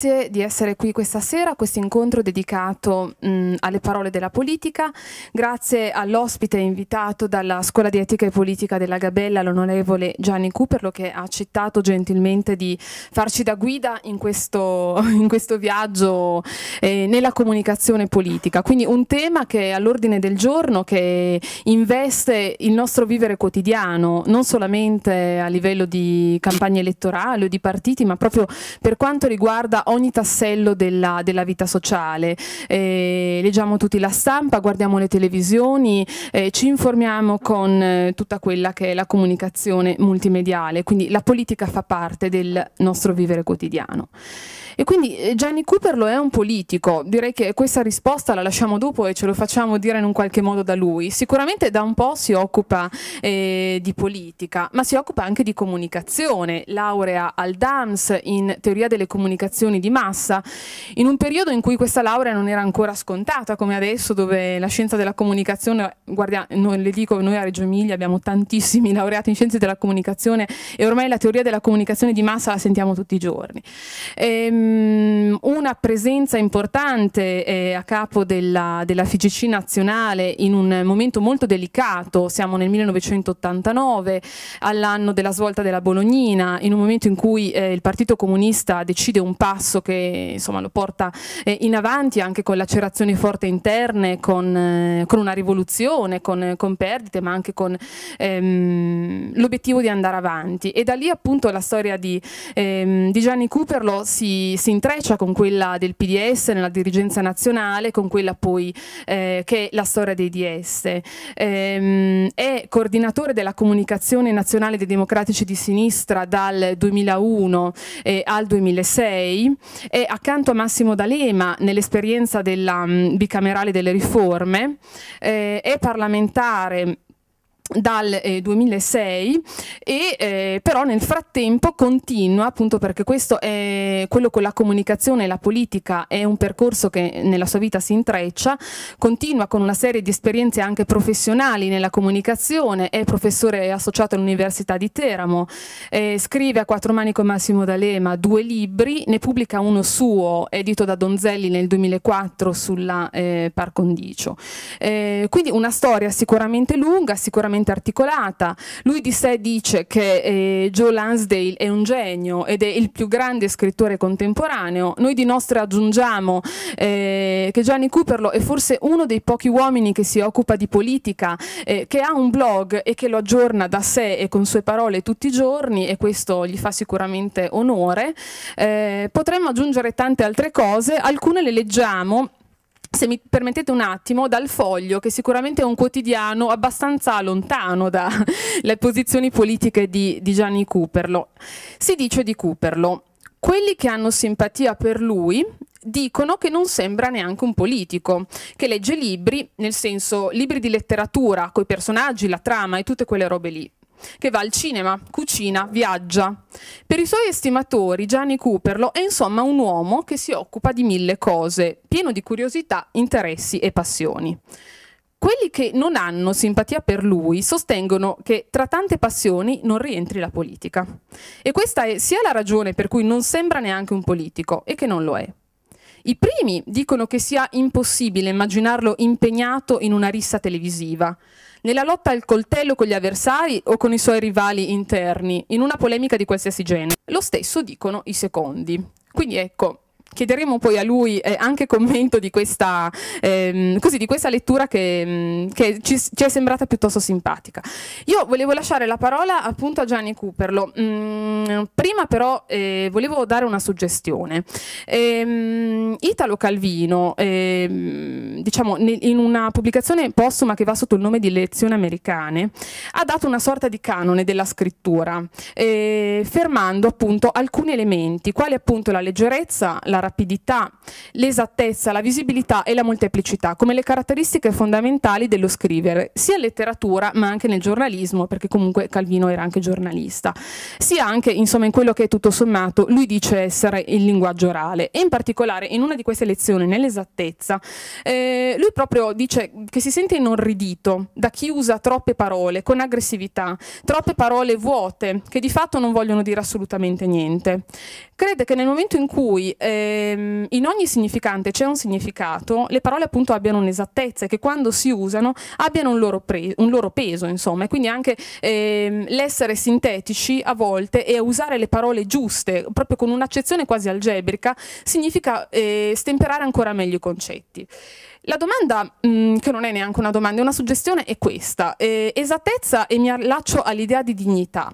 Grazie di essere qui questa sera a questo incontro dedicato mh, mm, alle parole della politica. Grazie all'ospite invitato dalla Scuola di Etica e Politica della Gabella, l'onorevole Gianni Cooperlo, che ha accettato gentilmente di farci da guida in questo, in questo viaggio eh, nella comunicazione politica. Quindi un tema che è all'ordine del giorno, che investe il nostro vivere quotidiano, non solamente a livello di campagna elettorale o di partiti, ma proprio per quanto riguarda ogni tassello della, della vita sociale. Eh, leggiamo tutti la stampa, guardiamo le televisioni, eh, ci informiamo con eh, tutta quella che è la comunicazione multimediale, quindi la politica fa parte del nostro vivere quotidiano. E quindi Gianni eh, Cooper lo è un politico, direi che questa risposta la lasciamo dopo e ce lo facciamo dire in un qualche modo da lui. Sicuramente da un po' si occupa eh, di politica, ma si occupa anche di comunicazione, laurea al DAMS in teoria delle comunicazioni di massa, in un periodo in cui questa laurea non era ancora scontata come adesso dove la scienza della comunicazione, guardia, non le dico noi a Reggio Emilia abbiamo tantissimi laureati in scienze della comunicazione e ormai la teoria della comunicazione di massa la sentiamo tutti i giorni. Ehm, una presenza importante eh, a capo della, della FIGC nazionale in un momento molto delicato, siamo nel 1989, all'anno della svolta della Bolognina, in un momento in cui eh, il Partito Comunista decide un passo che insomma, lo porta eh, in avanti anche con lacerazioni forti interne, con, eh, con una rivoluzione, con, con, perdite, ma anche con ehm, l'obiettivo di andare avanti. E da lì appunto la storia di, ehm, di Gianni Cooperlo si, si intreccia con quella del PDS nella dirigenza nazionale, con quella poi eh, che è la storia dei DS. Ehm, è coordinatore della comunicazione nazionale dei democratici di sinistra dal 2001 eh, al 2006 è accanto a Massimo D'Alema nell'esperienza della mh, bicamerale delle riforme eh, è parlamentare dal eh, 2006 e eh, però nel frattempo continua appunto perché questo è quello con la comunicazione e la politica è un percorso che nella sua vita si intreccia continua con una serie di esperienze anche professionali nella comunicazione è professore associato all'università di Teramo eh, scrive a quattro mani con Massimo D'Alema due libri ne pubblica uno suo edito da Donzelli nel 2004 sulla eh, par condicio eh, quindi una storia sicuramente lunga sicuramente estremamente articolata. Lui di sé dice che eh, Joe Lansdale è un genio ed è il più grande scrittore contemporaneo. Noi di nostra aggiungiamo eh, che Gianni Cooperlo è forse uno dei pochi uomini che si occupa di politica, eh, che ha un blog e che lo aggiorna da sé e con sue parole tutti i giorni e questo gli fa sicuramente onore. Eh, potremmo aggiungere tante altre cose, alcune le leggiamo se mi permettete un attimo, dal foglio, che sicuramente è un quotidiano abbastanza lontano dalle posizioni politiche di, di Gianni Cooperlo. Si dice di Cooperlo, quelli che hanno simpatia per lui dicono che non sembra neanche un politico, che legge libri, nel senso libri di letteratura, coi personaggi, la trama e tutte quelle robe lì che va al cinema, cucina, viaggia. Per i suoi estimatori, Gianni Cooperlo è insomma un uomo che si occupa di mille cose, pieno di curiosità, interessi e passioni. Quelli che non hanno simpatia per lui sostengono che tra tante passioni non rientri la politica. E questa è sia la ragione per cui non sembra neanche un politico e che non lo è. I primi dicono che sia impossibile immaginarlo impegnato in una rissa televisiva, nella lotta al coltello con gli avversari o con i suoi rivali interni, in una polemica di qualsiasi genere. Lo stesso dicono i secondi. Quindi ecco, chiederemo poi a lui eh, anche commento di questa, ehm, così, di questa lettura che, mm, che ci, ci, è sembrata piuttosto simpatica. Io volevo lasciare la parola appunto a Gianni Cooperlo. Mm, prima però eh, volevo dare una suggestione. Ehm, Italo Calvino, ehm, diciamo, in una pubblicazione postuma che va sotto il nome di Lezioni americane, ha dato una sorta di canone della scrittura, eh, fermando appunto alcuni elementi, quali appunto la leggerezza, la razionalità, rapidità, l'esattezza, la visibilità e la molteplicità come le caratteristiche fondamentali dello scrivere, sia in letteratura ma anche nel giornalismo, perché comunque Calvino era anche giornalista, sia anche insomma in quello che è tutto sommato lui dice essere il linguaggio orale e in particolare in una di queste lezioni nell'esattezza eh, lui proprio dice che si sente inorridito da chi usa troppe parole con aggressività, troppe parole vuote che di fatto non vogliono dire assolutamente niente. Crede che nel momento in cui eh, ehm, in ogni significante c'è un significato, le parole appunto abbiano un'esattezza e che quando si usano abbiano un loro, un loro peso, insomma, e quindi anche ehm, l'essere sintetici a volte e usare le parole giuste, proprio con un'accezione quasi algebrica, significa eh, stemperare ancora meglio i concetti. La domanda, mh, mm, che non è neanche una domanda, è una suggestione, è questa. Eh, esattezza e mi allaccio all'idea di dignità.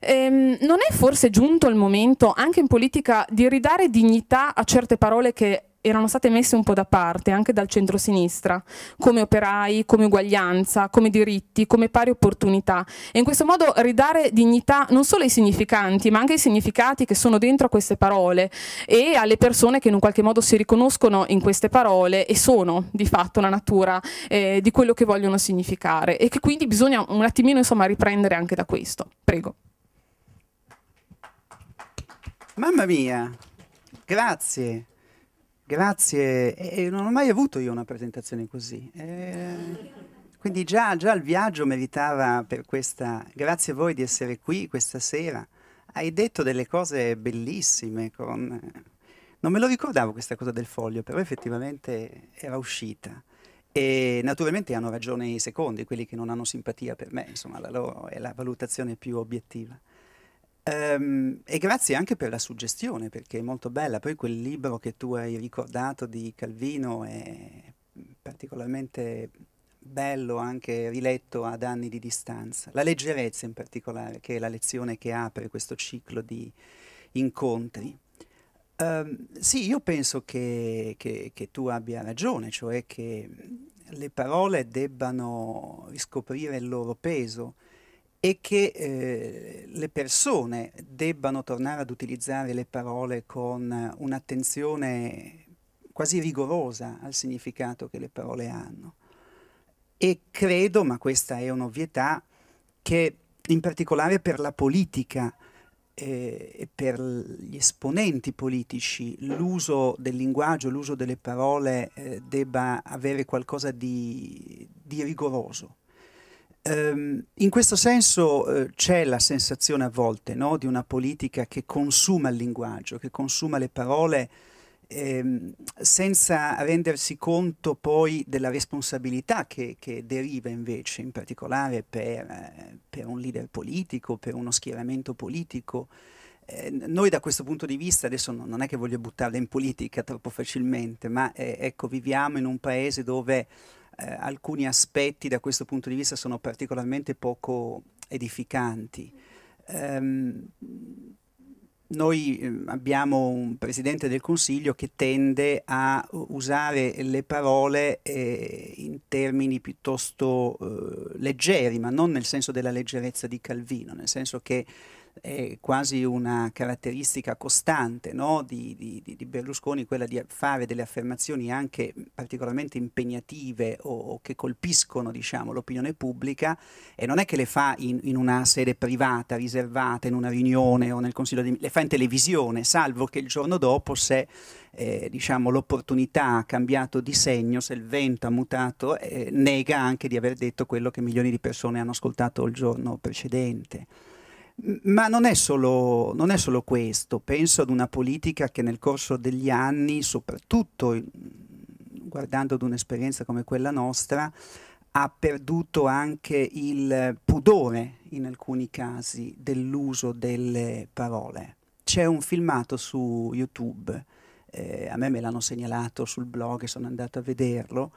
Ehm, non è forse giunto il momento, anche in politica, di ridare dignità a certe parole che erano state messe un po' da parte anche dal centrosinistra, come operai, come uguaglianza, come diritti, come pari opportunità. E in questo modo ridare dignità non solo ai significanti, ma anche ai significati che sono dentro a queste parole e alle persone che in un qualche modo si riconoscono in queste parole e sono di fatto la natura eh, di quello che vogliono significare e che quindi bisogna un attimino insomma riprendere anche da questo. Prego. Mamma mia, grazie. Grazie, e non ho mai avuto io una presentazione così. Eh... Quindi già, già, il viaggio meritava per questa... Grazie a voi di essere qui questa sera. Hai detto delle cose bellissime. Con... Non me lo ricordavo questa cosa del foglio, però effettivamente era uscita. E naturalmente hanno ragione i secondi, quelli che non hanno simpatia per me, insomma la loro è la valutazione più obiettiva. Um, e grazie anche per la suggestione, perché è molto bella. Poi quel libro che tu hai ricordato di Calvino è mm, particolarmente bello anche riletto ad anni di distanza. La leggerezza in particolare, che è la lezione che apre questo ciclo di incontri. Um, sì, io penso che, che, che tu abbia ragione, cioè che le parole debbano riscoprire il loro peso e che eh, le persone debbano tornare ad utilizzare le parole con un'attenzione quasi rigorosa al significato che le parole hanno. E credo, ma questa è un'ovvietà, che in particolare per la politica eh, e per gli esponenti politici l'uso del linguaggio, l'uso delle parole eh, debba avere qualcosa di, di rigoroso Ehm, in questo senso eh, c'è la sensazione a volte no, di una politica che consuma il linguaggio, che consuma le parole ehm, senza rendersi conto poi della responsabilità che, che deriva invece, in particolare per, eh, per, un leader politico, per uno schieramento politico. Ehm, noi da questo punto di vista, adesso non è che voglio buttarla in politica troppo facilmente, ma eh, ecco, viviamo in un paese dove eh, alcuni aspetti da questo punto di vista sono particolarmente poco edificanti. Um, noi ehm, abbiamo un Presidente del Consiglio che tende a usare le parole eh, in termini piuttosto eh, leggeri, ma non nel senso della leggerezza di Calvino, nel senso che è quasi una caratteristica costante no? di, di, di, Berlusconi, quella di fare delle affermazioni anche particolarmente impegnative o, o che colpiscono diciamo, l'opinione pubblica e non è che le fa in, in, una sede privata, riservata, in una riunione o nel Consiglio di... le fa in televisione, salvo che il giorno dopo se eh, diciamo, l'opportunità ha cambiato di segno, se il vento ha mutato, eh, nega anche di aver detto quello che milioni di persone hanno ascoltato il giorno precedente. Ma non è, solo, non è, solo, questo, penso ad una politica che nel corso degli anni, soprattutto guardando ad un'esperienza come quella nostra, ha perduto anche il pudore, in alcuni casi, dell'uso delle parole. C'è un filmato su YouTube, eh, a me me l'hanno segnalato sul blog e sono andato a vederlo,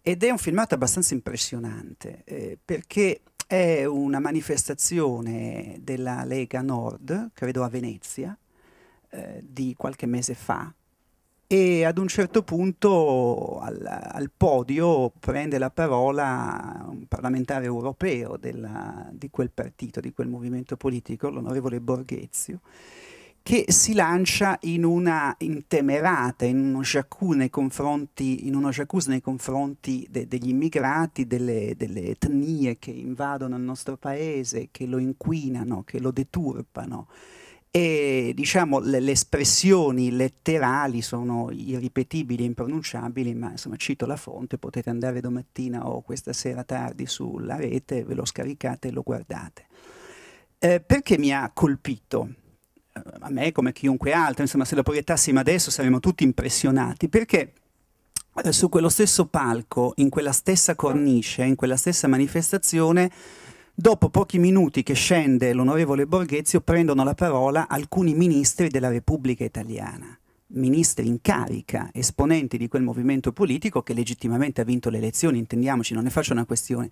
ed è un filmato abbastanza impressionante, eh, perché è una manifestazione della Lega Nord, credo a Venezia, eh, di qualche mese fa, e ad un certo punto al, al podio prende la parola un parlamentare europeo della, di quel partito, di quel movimento politico, l'onorevole Borghezio, che si lancia in una intemerata, in uno sciacù nei confronti, uno nei confronti de, degli immigrati, delle, delle, etnie che invadono il nostro paese, che lo inquinano, che lo deturpano. E diciamo le, le espressioni letterali sono irripetibili e impronunciabili, ma insomma cito la fonte, potete andare domattina o questa sera tardi sulla rete, ve lo scaricate e lo guardate. Eh, perché mi ha colpito? Eh, a me come a chiunque altro, insomma se lo proiettassimo adesso saremmo tutti impressionati, perché eh, su quello stesso palco, in quella stessa cornice, in quella stessa manifestazione, dopo pochi minuti che scende l'onorevole Borghezio prendono la parola alcuni ministri della Repubblica Italiana ministri in carica, esponenti di quel movimento politico che legittimamente ha vinto le elezioni, intendiamoci, non ne faccio una questione,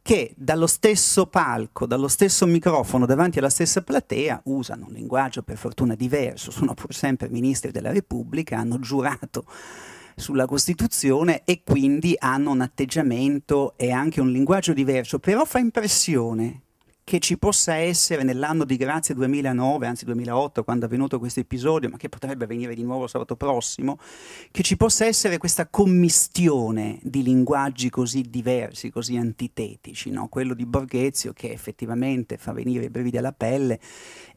che dallo stesso palco, dallo stesso microfono, davanti alla stessa platea, usano un linguaggio per fortuna diverso, sono pur sempre ministri della Repubblica, hanno giurato sulla Costituzione e quindi hanno un atteggiamento e anche un linguaggio diverso, però fa impressione che ci possa essere nell'anno di grazia 2009, anzi 2008, quando è avvenuto questo episodio, ma che potrebbe avvenire di nuovo sabato prossimo, che ci possa essere questa commistione di linguaggi così diversi, così antitetici, no? quello di Borghezio che effettivamente fa venire i brividi alla pelle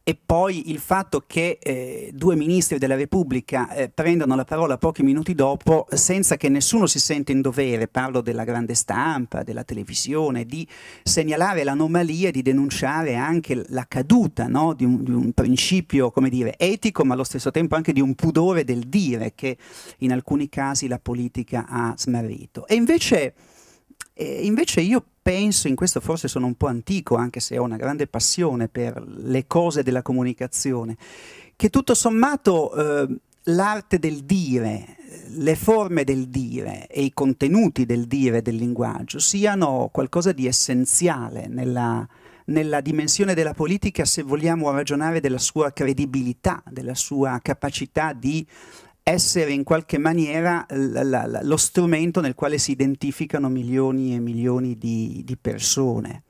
e poi il fatto che eh, due ministri della Repubblica eh, prendano la parola pochi minuti dopo senza che nessuno si senta in dovere, parlo della grande stampa, della televisione, di segnalare l'anomalia, di denunciare anche la caduta no? di, un, di, un, principio, come dire, etico, ma allo stesso tempo anche di un pudore del dire che in alcuni casi la politica ha smarrito. E invece, eh, invece io penso, in questo forse sono un po' antico, anche se ho una grande passione per le cose della comunicazione, che tutto sommato eh, l'arte del dire, le forme del dire e i contenuti del dire del linguaggio siano qualcosa di essenziale nella, nella dimensione della politica se vogliamo ragionare della sua credibilità, della sua capacità di essere in qualche maniera lo strumento nel quale si identificano milioni e milioni di, di persone.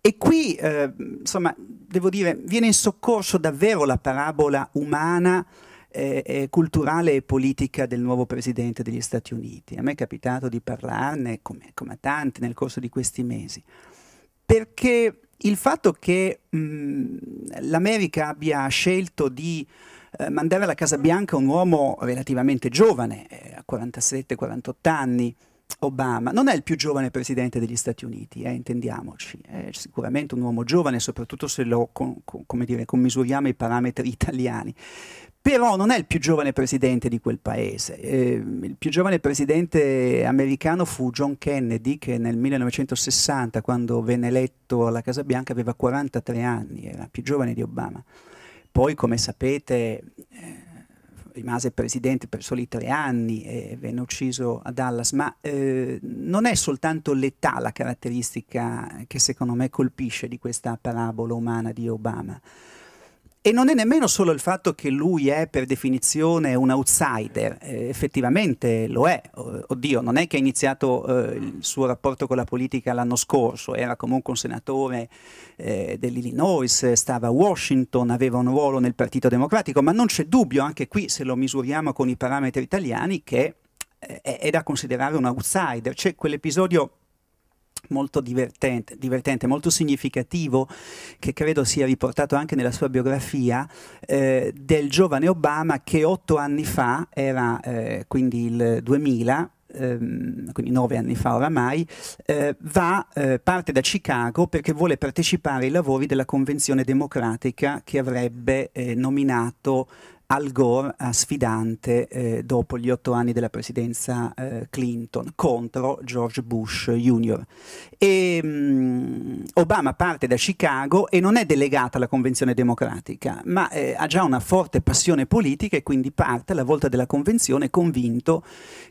E qui, eh, insomma, devo dire, viene in soccorso davvero la parabola umana, eh, eh, culturale e politica del nuovo presidente degli Stati Uniti. A me è capitato di parlarne, come, a tanti, nel corso di questi mesi, perché il fatto che mm, l'America abbia scelto di eh, mandare alla Casa Bianca un uomo relativamente giovane, eh, a 47-48 anni, Obama non è il più giovane presidente degli Stati Uniti, eh, intendiamoci, è sicuramente un uomo giovane, soprattutto se lo con, con, dire, commisuriamo i parametri italiani. Però non è il più giovane presidente di quel paese. Eh, il più giovane presidente americano fu John Kennedy, che nel 1960, quando venne eletto alla Casa Bianca, aveva 43 anni, era più giovane di Obama poi, come sapete, eh, rimase presidente per soli tre anni e venne ucciso a Dallas, ma eh, non è soltanto l'età la caratteristica che secondo me colpisce di questa parabola umana di Obama. E non è nemmeno solo il fatto che lui è per definizione un outsider, eh, effettivamente lo è, oddio, non è che ha iniziato eh, il suo rapporto con la politica l'anno scorso, era comunque un senatore eh, dell'Illinois, stava a Washington, aveva un ruolo nel Partito Democratico, ma non c'è dubbio, anche qui se lo misuriamo con i parametri italiani, che è, eh, è da considerare un outsider. C'è quell'episodio molto divertente, divertente, molto significativo, che credo sia riportato anche nella sua biografia, eh, del giovane Obama che otto anni fa, era eh, quindi il 2000, ehm, quindi nove anni fa oramai, eh, va, eh, parte da Chicago perché vuole partecipare ai lavori della Convenzione Democratica che avrebbe eh, nominato al Gore eh, sfidante eh, dopo gli otto anni della presidenza eh, Clinton contro George Bush Jr. E, mh, mm, Obama parte da Chicago e non è delegato alla convenzione democratica, ma eh, ha già una forte passione politica e quindi parte alla volta della convenzione convinto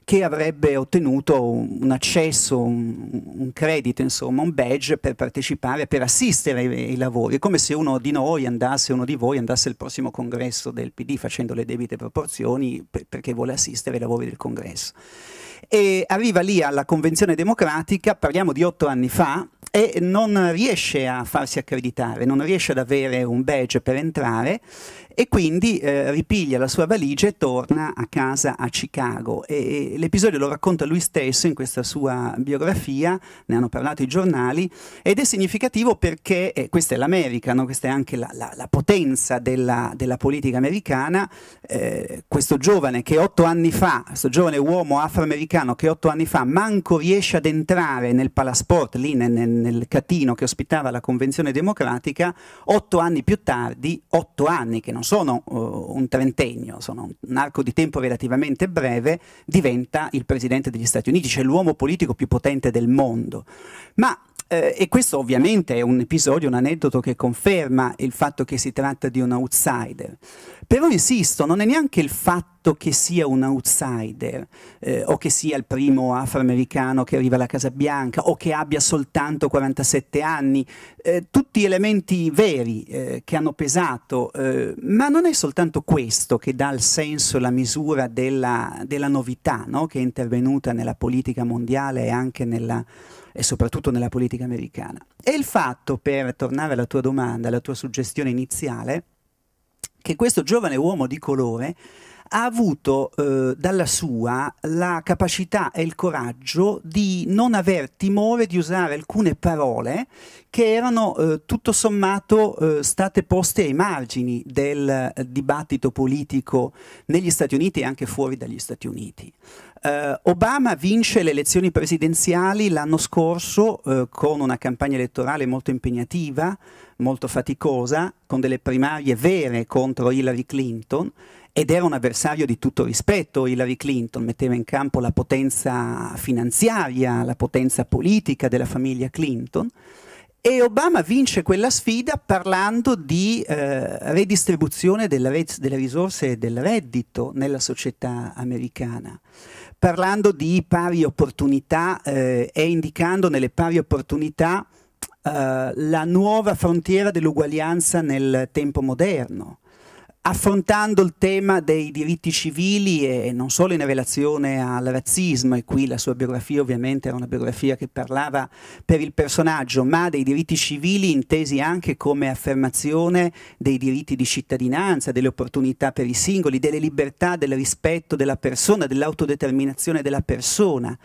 che avrebbe ottenuto un, un accesso, un, un, credito, insomma, un badge per partecipare, per assistere ai, ai lavori. È come se uno di noi andasse, uno di voi andasse al prossimo congresso del PD facendo le debite proporzioni per, perché vuole assistere ai lavori del congresso. E arriva lì alla convenzione democratica, parliamo di otto anni fa, e non riesce a farsi accreditare, non riesce ad avere un badge per entrare e quindi eh, ripiglia la sua valigia e torna a casa a Chicago. E, e l'episodio lo racconta lui stesso in questa sua biografia, ne hanno parlato i giornali, ed è significativo perché eh, questa è l'America, no? questa è anche la, la, la potenza della, della, politica americana. Eh, questo giovane che otto anni fa, questo giovane uomo afroamericano che otto anni fa manco riesce ad entrare nel palasport, lì nel, nel, nel catino che ospitava la convenzione democratica, otto anni più tardi, otto anni che non sono uh, un trentennio, sono un arco di tempo relativamente breve, diventa il presidente degli Stati Uniti, cioè l'uomo politico più potente del mondo. Ma eh, e questo ovviamente è un episodio, un aneddoto che conferma il fatto che si tratta di un outsider. Però insisto, non è neanche il fatto che sia un outsider eh, o che sia il primo afroamericano che arriva alla Casa Bianca o che abbia soltanto 47 anni, eh, tutti elementi veri eh, che hanno pesato, eh, ma non è soltanto questo che dà il senso, e la misura della, della novità no? che è intervenuta nella politica mondiale e anche nella e soprattutto nella politica americana. E il fatto, per tornare alla tua domanda, alla tua suggestione iniziale, che questo giovane uomo di colore ha avuto eh, dalla sua la capacità e il coraggio di non aver timore di usare alcune parole che erano eh, tutto sommato eh, state poste ai margini del eh, dibattito politico negli Stati Uniti e anche fuori dagli Stati Uniti eh, Obama vince le elezioni presidenziali l'anno scorso eh, con una campagna elettorale molto impegnativa, molto faticosa, con delle primarie vere contro Hillary Clinton ed era un avversario di tutto rispetto Hillary Clinton, metteva in campo la potenza finanziaria, la potenza politica della famiglia Clinton e Obama vince quella sfida parlando di eh, redistribuzione delle, delle risorse e del reddito nella società americana parlando di pari opportunità eh, e indicando nelle pari opportunità eh, la nuova frontiera dell'uguaglianza nel tempo moderno affrontando il tema dei diritti civili e non solo in relazione al razzismo, e qui la sua biografia ovviamente era una biografia che parlava per il personaggio, ma dei diritti civili intesi anche come affermazione dei diritti di cittadinanza, delle opportunità per i singoli, delle libertà, del rispetto della persona, dell'autodeterminazione della persona.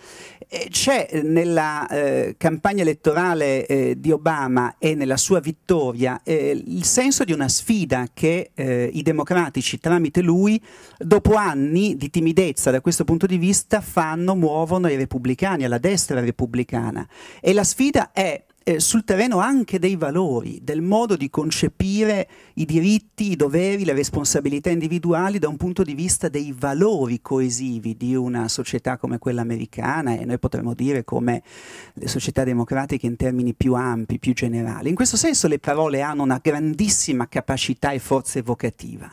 C'è nella eh, campagna elettorale eh, di Obama e nella sua vittoria eh, il senso di una sfida che eh, democratici tramite lui, dopo anni di timidezza da questo punto di vista, fanno, muovono i repubblicani, alla destra repubblicana. E la sfida è eh, sul terreno anche dei valori, del modo di concepire i diritti, i doveri, le responsabilità individuali da un punto di vista dei valori coesivi di una società come quella americana e noi potremmo dire come le società democratiche in termini più ampi, più generali. In questo senso le parole hanno una grandissima capacità e forza evocativa.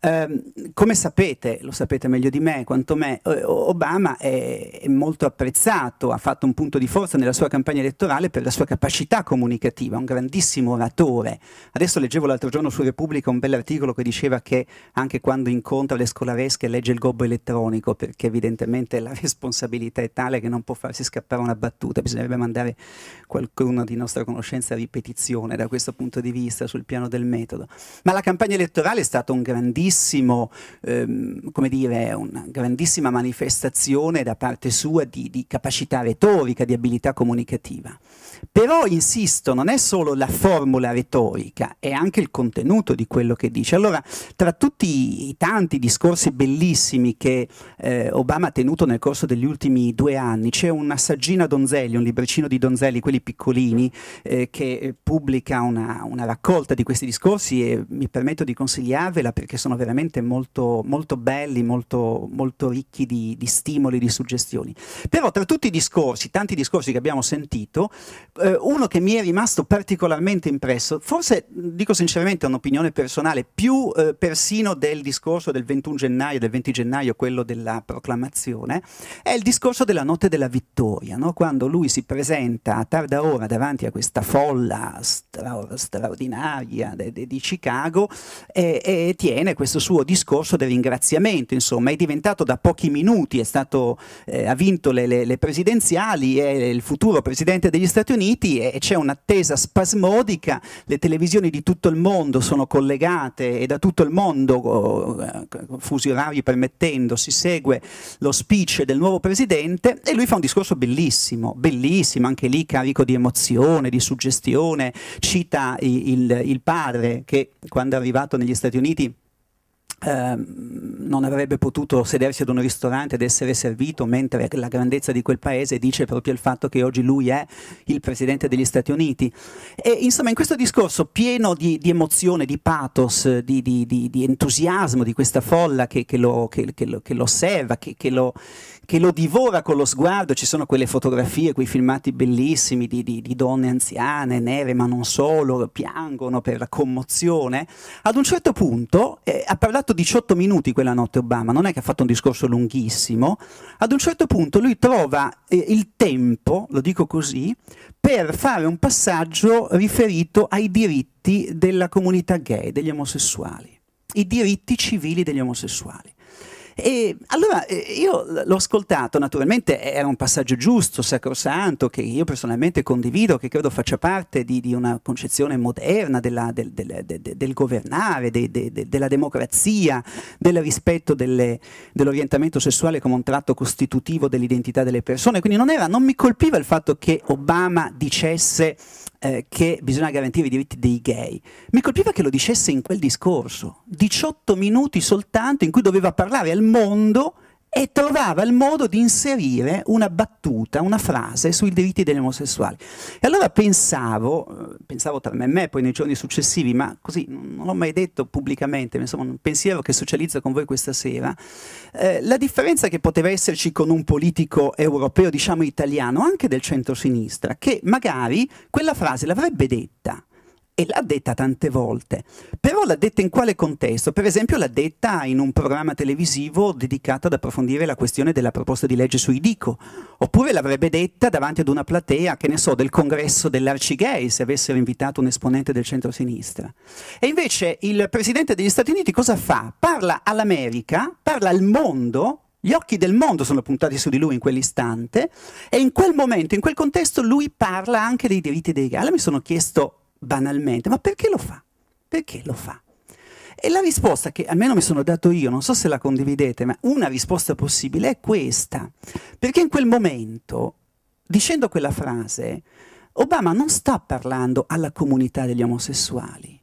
Eh, come sapete, lo sapete meglio di me quanto me, Obama è, è, molto apprezzato, ha fatto un punto di forza nella sua campagna elettorale per la sua capacità comunicativa, un grandissimo oratore. Adesso leggevo l'altro giorno su Repubblica un bell'articolo che diceva che anche quando incontra le scolaresche legge il gobbo elettronico perché evidentemente la responsabilità è tale che non può farsi scappare una battuta, bisognerebbe mandare qualcuno di nostra conoscenza a ripetizione da questo punto di vista sul piano del metodo. Ma la campagna elettorale è stato un grandissimo, ehm, come dire, una grandissima manifestazione da parte sua di, di capacità retorica, di abilità comunicativa. Però, insisto, non è solo la formula retorica, è anche il contenuto di quello che dice. Allora, tra tutti i tanti discorsi bellissimi che eh, Obama ha tenuto nel corso degli ultimi due anni, c'è una saggina Donzelli, un libricino di Donzelli, quelli piccolini, eh, che eh, pubblica una, una, raccolta di questi discorsi e mi permetto di consigliarvela perché sono veramente molto, molto belli, molto, molto ricchi di, di stimoli, di suggestioni. Però tra tutti i discorsi, tanti discorsi che abbiamo sentito, eh, uno che mi è rimasto particolarmente impresso, forse dico sinceramente è un'opinione personale, più eh, persino del discorso del 21 gennaio, del 20 gennaio, quello della proclamazione, è il discorso della notte della vittoria, no? quando lui si presenta a tarda ora davanti a questa folla stra straordinaria de de di Chicago e, e tiene questo suo discorso del ringraziamento, insomma, è diventato da pochi minuti, stato, eh, ha vinto le, le, le presidenziali, è il futuro presidente degli Stati Uniti, Uniti e c'è un'attesa spasmodica, le televisioni di tutto il mondo sono collegate e da tutto il mondo, oh, eh, fusi orari permettendo, si segue lo speech del nuovo presidente e lui fa un discorso bellissimo, bellissimo, anche lì carico di emozione, di suggestione, cita il, il padre che quando è arrivato negli Stati Uniti eh, non avrebbe potuto sedersi ad un ristorante ed essere servito, mentre la grandezza di quel paese dice proprio il fatto che oggi lui è il presidente degli Stati Uniti. E, insomma, in questo discorso pieno di, di emozione, di pathos, di, di, di, entusiasmo di questa folla che, che, lo, che, che lo, osserva, che lo che lo divora con lo sguardo, ci sono quelle fotografie, quei filmati bellissimi di, di, di, donne anziane, nere ma non solo, piangono per la commozione. Ad un certo punto, eh, ha parlato 18 minuti quella notte Obama, non è che ha fatto un discorso lunghissimo, ad un certo punto lui trova eh, il tempo, lo dico così, per fare un passaggio riferito ai diritti della comunità gay, degli omosessuali, i diritti civili degli omosessuali. E allora eh, io l'ho ascoltato, naturalmente era un passaggio giusto, sacrosanto, che io personalmente condivido, che credo faccia parte di, di una concezione moderna della, del, del, del, del, governare, de, de, de, della democrazia, del rispetto dell'orientamento sessuale come un tratto costitutivo dell'identità delle persone. Quindi non, era, non mi colpiva il fatto che Obama dicesse eh, che bisogna garantire i diritti dei gay. Mi colpiva che lo dicesse in quel discorso, 18 minuti soltanto in cui doveva parlare al mondo e trovava il modo di inserire una battuta, una frase sui diritti degli omosessuali. E allora pensavo, eh, pensavo tra me e me, poi nei giorni successivi, ma così non l'ho mai detto pubblicamente, insomma un pensiero che socializzo con voi questa sera, eh, la differenza che poteva esserci con un politico europeo, diciamo italiano, anche del centro-sinistra, che magari quella frase l'avrebbe detta, e l'ha detta tante volte, però l'ha detta in quale contesto? Per esempio l'ha detta in un programma televisivo dedicato ad approfondire la questione della proposta di legge sui Dico, oppure l'avrebbe detta davanti ad una platea, che ne so, del congresso dell'Arcigay, se avessero invitato un esponente del centro-sinistra. E invece il Presidente degli Stati Uniti cosa fa? Parla all'America, parla al mondo, gli occhi del mondo sono puntati su di lui in quell'istante e in quel momento, in quel contesto, lui parla anche dei diritti dei gay. Allora mi sono chiesto banalmente, ma perché lo fa? Perché lo fa? E la risposta che almeno mi sono dato io, non so se la condividete, ma una risposta possibile è questa. Perché in quel momento, dicendo quella frase, Obama non sta parlando alla comunità degli omosessuali,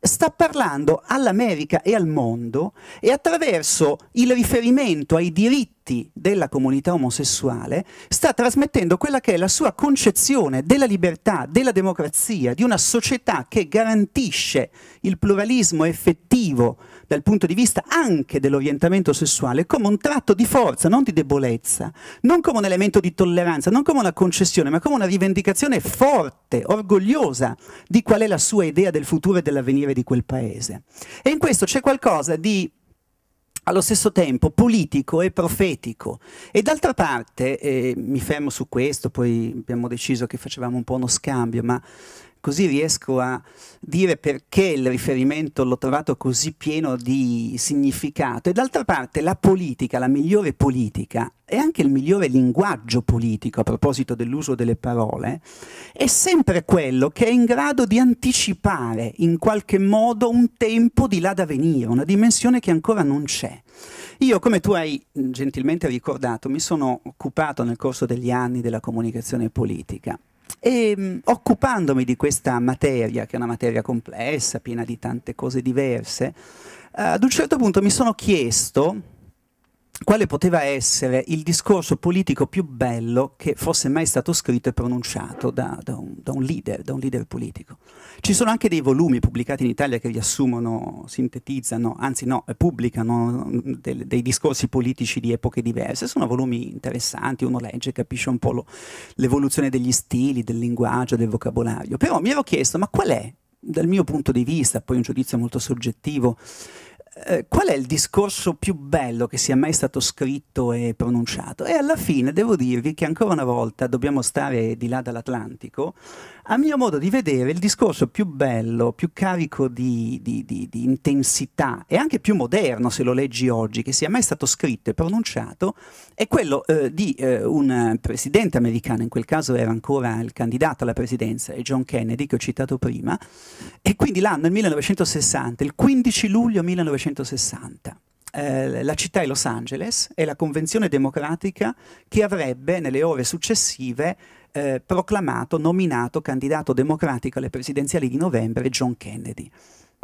sta parlando all'America e al mondo e attraverso il riferimento ai diritti della comunità omosessuale sta trasmettendo quella che è la sua concezione della libertà, della democrazia, di una società che garantisce il pluralismo effettivo dal punto di vista anche dell'orientamento sessuale, come un tratto di forza, non di debolezza, non come un elemento di tolleranza, non come una concessione, ma come una rivendicazione forte, orgogliosa di qual è la sua idea del futuro e dell'avvenire di quel paese. E in questo c'è qualcosa di allo stesso tempo politico e profetico. E d'altra parte, eh, mi fermo su questo, poi abbiamo deciso che facevamo un po' uno scambio, ma così riesco a dire perché il riferimento l'ho trovato così pieno di significato. E d'altra parte la politica, la migliore politica, e anche il migliore linguaggio politico a proposito dell'uso delle parole, è sempre quello che è in grado di anticipare in qualche modo un tempo di là da venire, una dimensione che ancora non c'è. Io, come tu hai gentilmente ricordato, mi sono occupato nel corso degli anni della comunicazione politica e ehm, occupandomi di questa materia, che è una materia complessa, piena di tante cose diverse, ad un certo punto mi sono chiesto, quale poteva essere il discorso politico più bello che fosse mai stato scritto e pronunciato da, da, un, da, un, leader, da un leader politico. Ci sono anche dei volumi pubblicati in Italia che riassumono, sintetizzano, anzi no, pubblicano mm, dei, dei discorsi politici di epoche diverse, sono volumi interessanti, uno legge, e capisce un po' l'evoluzione degli stili, del linguaggio, del vocabolario, però mi ero chiesto ma qual è, dal mio punto di vista, poi un giudizio molto soggettivo, eh, qual è il discorso più bello che sia mai stato scritto e pronunciato? E alla fine devo dirvi che ancora una volta dobbiamo stare di là dall'Atlantico. A mio modo di vedere, il discorso più bello, più carico di, di, di, di intensità e anche più moderno, se lo leggi oggi, che sia mai stato scritto e pronunciato, è quello eh, di eh, un presidente americano, in quel caso era ancora il candidato alla presidenza, John Kennedy, che ho citato prima, e quindi l'anno, il 1960, il 15 luglio 1960, eh, la città è Los Angeles e la convenzione democratica che avrebbe nelle ore successive eh, proclamato, nominato candidato democratico alle presidenziali di novembre John Kennedy.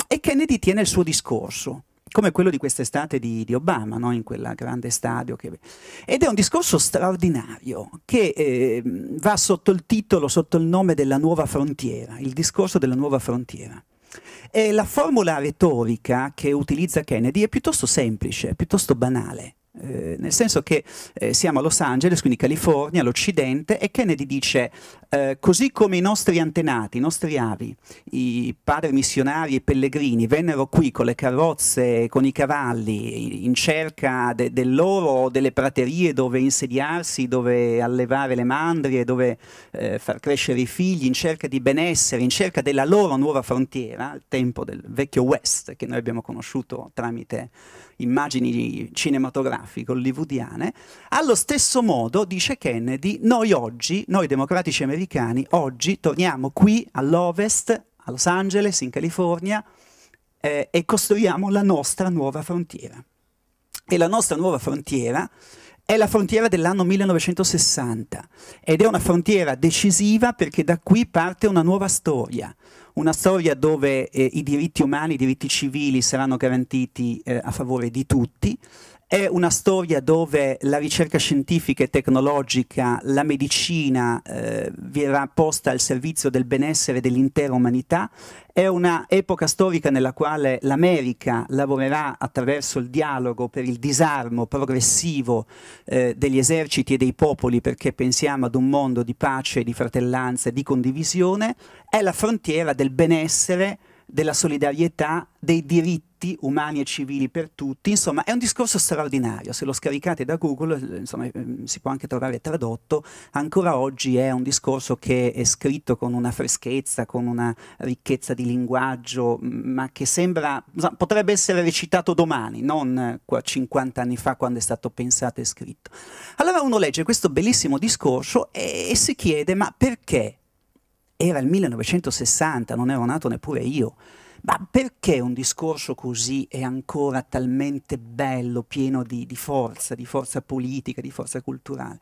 E Kennedy tiene il suo discorso come quello di quest'estate di, di Obama, no? in quel grande stadio. Che... Ed è un discorso straordinario che eh, va sotto il titolo, sotto il nome della nuova frontiera, il discorso della nuova frontiera. E la formula retorica che utilizza Kennedy è piuttosto semplice, piuttosto banale. Eh, nel senso che eh, siamo a Los Angeles, quindi California, l'Occidente, e Kennedy dice, eh, così come i nostri antenati, i nostri avi, i padri missionari e pellegrini vennero qui con le carrozze, con i cavalli, in cerca de del loro, delle praterie dove insediarsi, dove allevare le mandrie, dove eh, far crescere i figli, in cerca di benessere, in cerca della loro nuova frontiera, al tempo del vecchio West che noi abbiamo conosciuto tramite immagini cinematografiche cinematografiche hollywoodiane, allo stesso modo, dice Kennedy, noi oggi, noi democratici americani, oggi torniamo qui all'Ovest, a Los Angeles, in California, eh, e costruiamo la nostra nuova frontiera. E la nostra nuova frontiera è la frontiera dell'anno 1960 ed è una frontiera decisiva perché da qui parte una nuova storia, una storia dove eh, i diritti umani, i diritti civili saranno garantiti eh, a favore di tutti, è una storia dove la ricerca scientifica e tecnologica, la medicina eh, verrà posta al servizio del benessere dell'intera umanità. È un'epoca storica nella quale l'America lavorerà attraverso il dialogo per il disarmo progressivo eh, degli eserciti e dei popoli perché pensiamo ad un mondo di pace, di fratellanza, e di condivisione. È la frontiera del benessere, della solidarietà, dei diritti diritti umani e civili per tutti, insomma è un discorso straordinario, se lo scaricate da Google insomma, ehm, si può anche trovare tradotto, ancora oggi è un discorso che è scritto con una freschezza, con una ricchezza di linguaggio, mm, ma che sembra, insomma, potrebbe essere recitato domani, non 50 eh, anni fa quando è stato pensato e scritto. Allora uno legge questo bellissimo discorso e, e si chiede ma perché? Era il 1960, non ero nato neppure io ma perché un discorso così è ancora talmente bello, pieno di, di, forza, di forza politica, di forza culturale?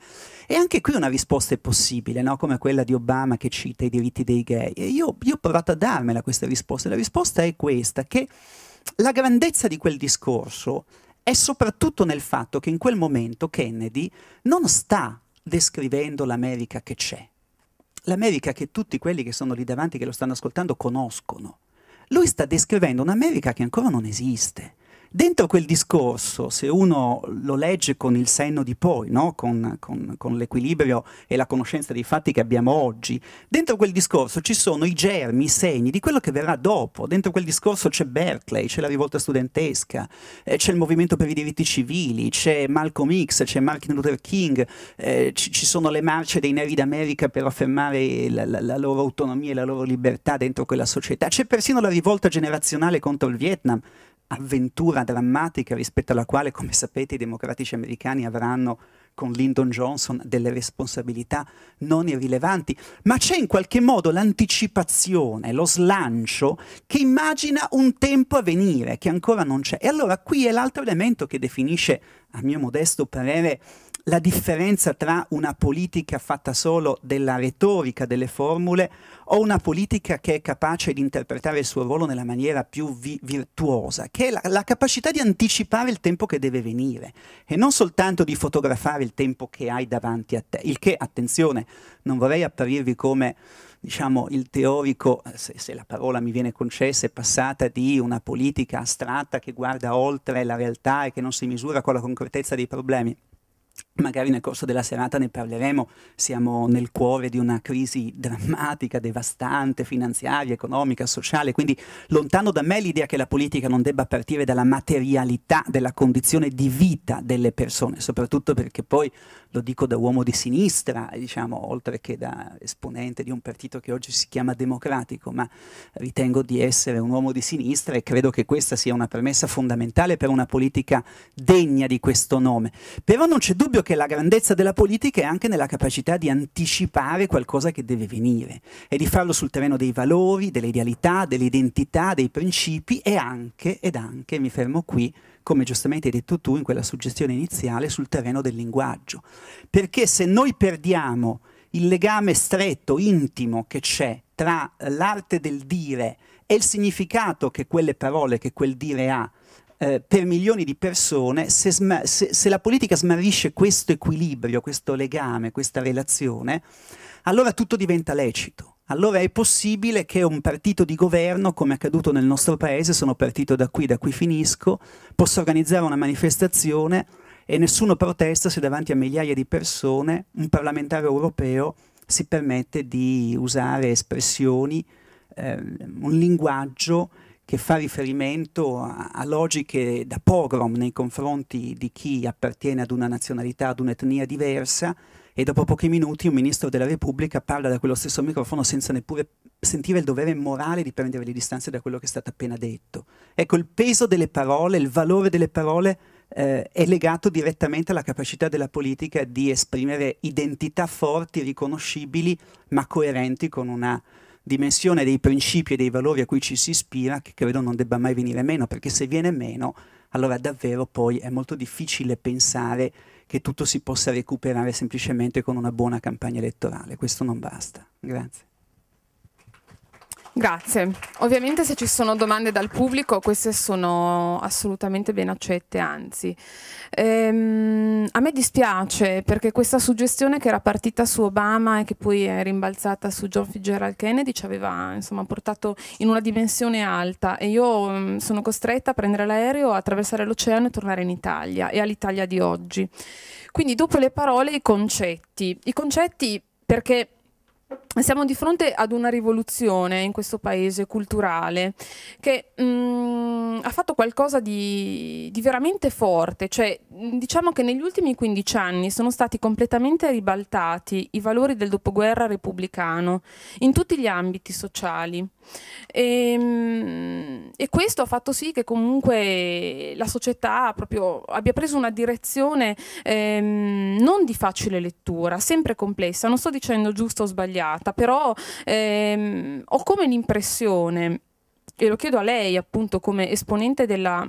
E anche qui una risposta è possibile, no? come quella di Obama che cita i diritti dei gay. E io, io ho provato a darmela questa risposta. La risposta è questa, che la grandezza di quel discorso è soprattutto nel fatto che in quel momento Kennedy non sta descrivendo l'America che c'è, l'America che tutti quelli che sono lì davanti, che lo stanno ascoltando, conoscono lui sta descrivendo un'America che ancora non esiste. Dentro quel discorso, se uno lo legge con il senno di poi, no? con, con, con l'equilibrio e la conoscenza dei fatti che abbiamo oggi, dentro quel discorso ci sono i germi, i segni di quello che verrà dopo. Dentro quel discorso c'è Berkeley, c'è la rivolta studentesca, eh, c'è il movimento per i diritti civili, c'è Malcolm X, c'è Martin Luther King, eh, ci, ci, sono le marce dei neri d'America per affermare la, la, la loro autonomia e la loro libertà dentro quella società. C'è persino la rivolta generazionale contro il Vietnam avventura drammatica rispetto alla quale, come sapete, i democratici americani avranno con Lyndon Johnson delle responsabilità non irrilevanti, ma c'è in qualche modo l'anticipazione, lo slancio che immagina un tempo a venire che ancora non c'è. E allora qui è l'altro elemento che definisce, a mio modesto parere, la differenza tra una politica fatta solo della retorica, delle formule, o una politica che è capace di interpretare il suo ruolo nella maniera più vi virtuosa, che è la, la, capacità di anticipare il tempo che deve venire e non soltanto di fotografare il tempo che hai davanti a te. Il che, attenzione, non vorrei apparirvi come diciamo, il teorico, se, se la parola mi viene concessa, è passata di una politica astratta che guarda oltre la realtà e che non si misura con la concretezza dei problemi Magari nel corso della serata ne parleremo, siamo nel cuore di una crisi drammatica, devastante, finanziaria, economica, sociale, quindi lontano da me l'idea che la politica non debba partire dalla materialità della condizione di vita delle persone, soprattutto perché poi lo dico da uomo di sinistra, diciamo, oltre che da esponente di un partito che oggi si chiama democratico, ma ritengo di essere un uomo di sinistra e credo che questa sia una premessa fondamentale per una politica degna di questo nome. Però non c'è dubbio che la grandezza della politica è anche nella capacità di anticipare qualcosa che deve venire e di farlo sul terreno dei valori, delle idealità, dell'identità, dei principi e anche, ed anche, mi fermo qui, come giustamente hai detto tu in quella suggestione iniziale, sul terreno del linguaggio. Perché se noi perdiamo il legame stretto, intimo che c'è tra l'arte del dire e il significato che quelle parole, che quel dire ha, eh, per milioni di persone, se, se, se, la politica smarrisce questo equilibrio, questo legame, questa relazione, allora tutto diventa lecito allora è possibile che un partito di governo, come è accaduto nel nostro paese, sono partito da qui, da qui finisco, possa organizzare una manifestazione e nessuno protesta se davanti a migliaia di persone un parlamentare europeo si permette di usare espressioni, eh, un linguaggio che fa riferimento a, a, logiche da pogrom nei confronti di chi appartiene ad una nazionalità, ad un'etnia diversa e dopo pochi minuti un ministro della Repubblica parla da quello stesso microfono senza neppure sentire il dovere morale di prendere le distanze da quello che è stato appena detto. Ecco, il peso delle parole, il valore delle parole eh, è legato direttamente alla capacità della politica di esprimere identità forti, riconoscibili, ma coerenti con una dimensione dei principi e dei valori a cui ci si ispira che credo non debba mai venire meno, perché se viene meno, allora davvero poi è molto difficile pensare che tutto si possa recuperare semplicemente con una buona campagna elettorale. Questo non basta. Grazie. Grazie. Ovviamente se ci sono domande dal pubblico queste sono assolutamente ben accette, anzi. Ehm, a me dispiace perché questa suggestione che era partita su Obama e che poi è rimbalzata su John Fitzgerald Kennedy ci aveva insomma, portato in una dimensione alta e io mh, mm, sono costretta a prendere l'aereo, attraversare l'oceano e tornare in Italia e all'Italia di oggi. Quindi dopo le parole i concetti. I concetti perché siamo di fronte ad una rivoluzione in questo paese culturale che mh, mm, ha fatto qualcosa di, di, veramente forte, cioè mm, diciamo che negli ultimi 15 anni sono stati completamente ribaltati i valori del dopoguerra repubblicano in tutti gli ambiti sociali e, ehm, mh, e questo ha fatto sì che comunque la società abbia preso una direzione ehm, non di facile lettura, sempre complessa, non sto dicendo giusto o sbagliato, preparata, però ehm, ho come l'impressione, e lo chiedo a lei appunto come esponente della...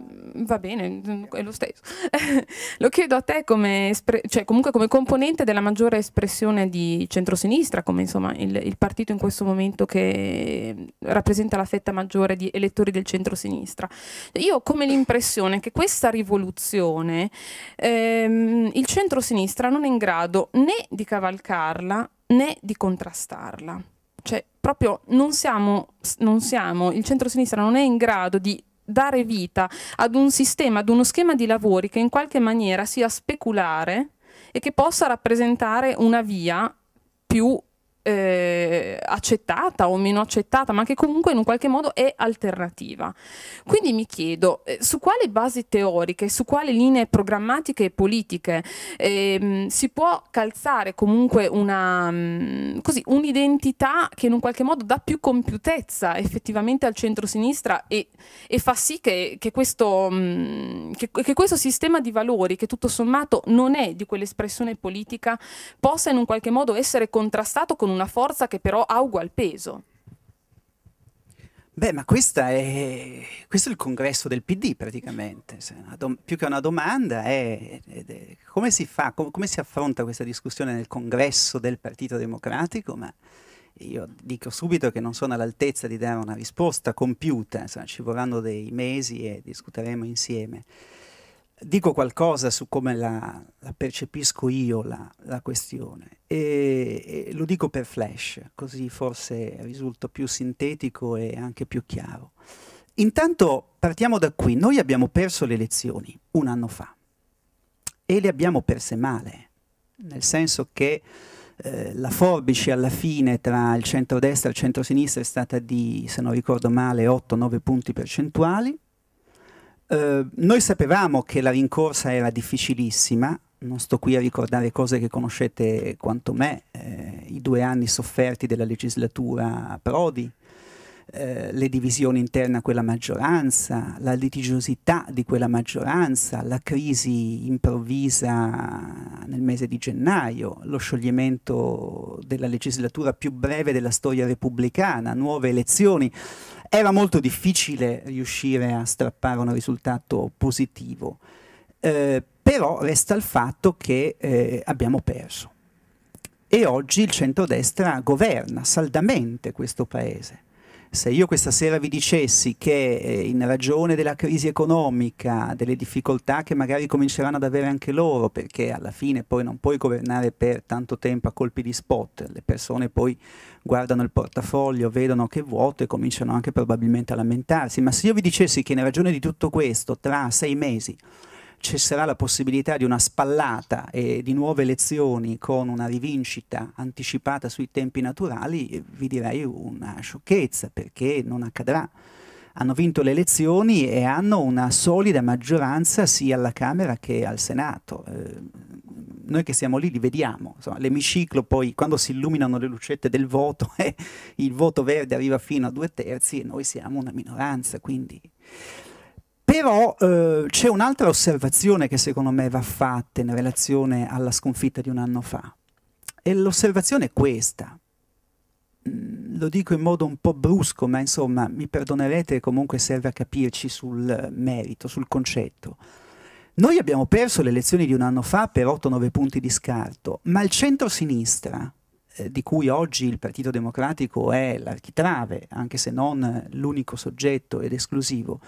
Mm, va bene, è lo stesso. lo chiedo a te come, cioè, comunque come componente della maggiore espressione di centrosinistra, come insomma il, il partito in questo momento che rappresenta la fetta maggiore di elettori del centrosinistra. Io ho come l'impressione che questa rivoluzione ehm, il centrosinistra non è in grado né di cavalcarla né di contrastarla. Cioè, proprio non siamo, non siamo, il centro-sinistra non è in grado di dare vita ad un sistema, ad uno schema di lavori che in qualche maniera sia speculare e che possa rappresentare una via più eh, accettata o meno accettata, ma che comunque in un qualche modo è alternativa. Quindi mi chiedo eh, su quale basi teoriche, su quale linee programmatiche e politiche ehm, si può calzare comunque una, mm, così, un'identità che in un qualche modo dà più compiutezza effettivamente al centro-sinistra e, e fa sì che, che, questo, mm, che, che questo sistema di valori, che tutto sommato non è di quell'espressione politica, possa in un qualche modo essere contrastato con un una forza che però ha ugual peso. Beh, ma è, questo è il congresso del PD praticamente, più che una domanda è, è come si fa, com come si affronta questa discussione nel congresso del Partito Democratico, ma io dico subito che non sono all'altezza di dare una risposta compiuta, insomma, ci vorranno dei mesi e discuteremo insieme dico qualcosa su come la, la percepisco io la, la questione e, e, lo dico per flash, così forse risulto più sintetico e anche più chiaro. Intanto partiamo da qui, noi abbiamo perso le elezioni un anno fa e le abbiamo perse male, nel senso che eh, la forbice alla fine tra il centrodestra e il centrosinistra è stata di, se non ricordo male, 8-9 punti percentuali, Ehm, noi sapevamo che la rincorsa era difficilissima, non sto qui a ricordare cose che conoscete quanto me, eh, i due anni sofferti della legislatura Prodi, eh, le divisioni interne a quella maggioranza, la litigiosità di quella maggioranza, la crisi improvvisa nel mese di gennaio, lo scioglimento della legislatura più breve della storia repubblicana, nuove elezioni era molto difficile riuscire a strappare un risultato positivo, eh, però resta il fatto che eh, abbiamo perso. E oggi il centrodestra governa saldamente questo paese. Se io questa sera vi dicessi che eh, in ragione della crisi economica, delle difficoltà che magari cominceranno ad avere anche loro, perché alla fine poi non puoi governare per tanto tempo a colpi di spot, le persone poi guardano il portafoglio, vedono che è vuoto e cominciano anche probabilmente a lamentarsi, ma se io vi dicessi che in ragione di tutto questo tra sei mesi ci sarà la possibilità di una spallata e di nuove elezioni con una rivincita anticipata sui tempi naturali, vi direi una sciocchezza perché non accadrà. Hanno vinto le elezioni e hanno una solida maggioranza sia alla Camera che al Senato. Eh, noi che siamo lì li vediamo, insomma, l'emiciclo poi quando si illuminano le lucette del voto eh, il voto verde arriva fino a due terzi e noi siamo una minoranza, quindi però eh, c'è un'altra osservazione che secondo me va fatta in relazione alla sconfitta di un anno fa. E l'osservazione è questa. Mm, lo dico in modo un po' brusco, ma insomma mi perdonerete, comunque serve a capirci sul merito, sul concetto. Noi abbiamo perso le elezioni di un anno fa per 8-9 punti di scarto, ma il centro-sinistra eh, di cui oggi il Partito Democratico è l'architrave, anche se non l'unico soggetto ed esclusivo.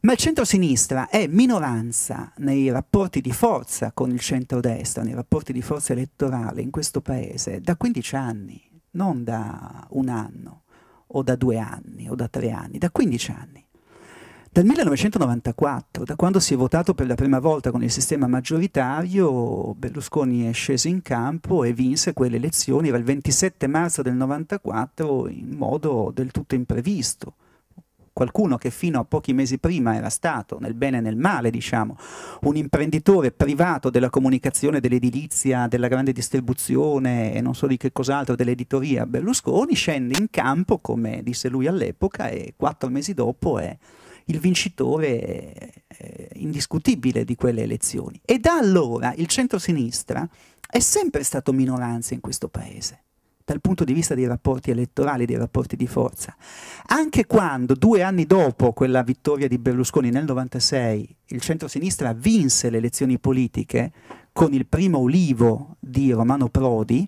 Ma il centro-sinistra è minoranza nei rapporti di forza con il centro-destra, nei rapporti di forza elettorale in questo paese da 15 anni, non da un anno o da due anni o da tre anni, da 15 anni. Dal 1994, da quando si è votato per la prima volta con il sistema maggioritario, Berlusconi è sceso in campo e vinse quelle elezioni, era il 27 marzo del 1994, in modo del tutto imprevisto. Qualcuno che fino a pochi mesi prima era stato, nel bene e nel male, diciamo, un imprenditore privato della comunicazione, dell'edilizia, della grande distribuzione e non so di che cos'altro, dell'editoria, Berlusconi scende in campo, come disse lui all'epoca, e quattro mesi dopo è il vincitore indiscutibile di quelle elezioni. E da allora il centro-sinistra è sempre stato minoranza in questo paese dal punto di vista dei rapporti elettorali, dei rapporti di forza. Anche quando, due anni dopo quella vittoria di Berlusconi nel 96, il centro-sinistra vinse le elezioni politiche con il primo ulivo di Romano Prodi,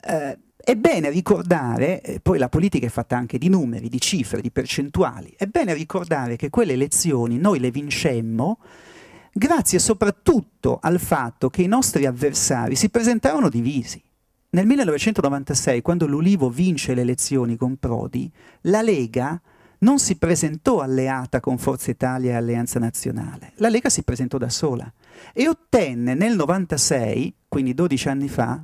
eh, è bene ricordare, eh, poi la politica è fatta anche di numeri, di cifre, di percentuali, è bene ricordare che quelle elezioni noi le vincemmo grazie soprattutto al fatto che i nostri avversari si presentarono divisi. Nel 1996, quando l'Ulivo vince le elezioni con Prodi, la Lega non si presentò alleata con Forza Italia e Alleanza Nazionale, la Lega si presentò da sola e ottenne nel 1996, quindi 12 anni fa,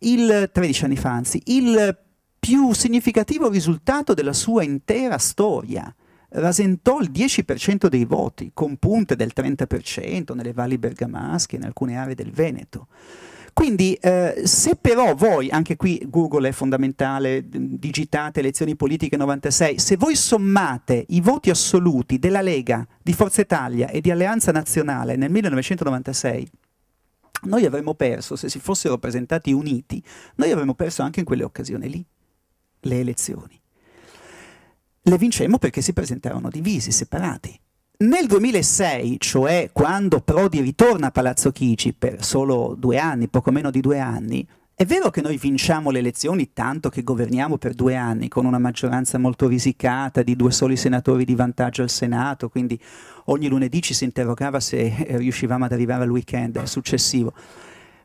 il, 13 anni fa anzi, il più significativo risultato della sua intera storia. Rasentò il 10% dei voti, con punte del 30% nelle valli bergamasche e in alcune aree del Veneto. Quindi eh, se però voi, anche qui Google è fondamentale, digitate elezioni politiche 96, se voi sommate i voti assoluti della Lega, di Forza Italia e di Alleanza Nazionale nel 1996, noi avremmo perso, se si fossero presentati uniti, noi avremmo perso anche in quelle occasioni lì le elezioni. Le vincemmo perché si presentarono divisi, separati. Nel 2006, cioè quando Prodi ritorna a Palazzo Chigi per solo due anni, poco meno di due anni, è vero che noi vinciamo le elezioni tanto che governiamo per due anni con una maggioranza molto risicata di due soli senatori di vantaggio al Senato, quindi ogni lunedì ci si interrogava se eh, riuscivamo ad arrivare al weekend successivo.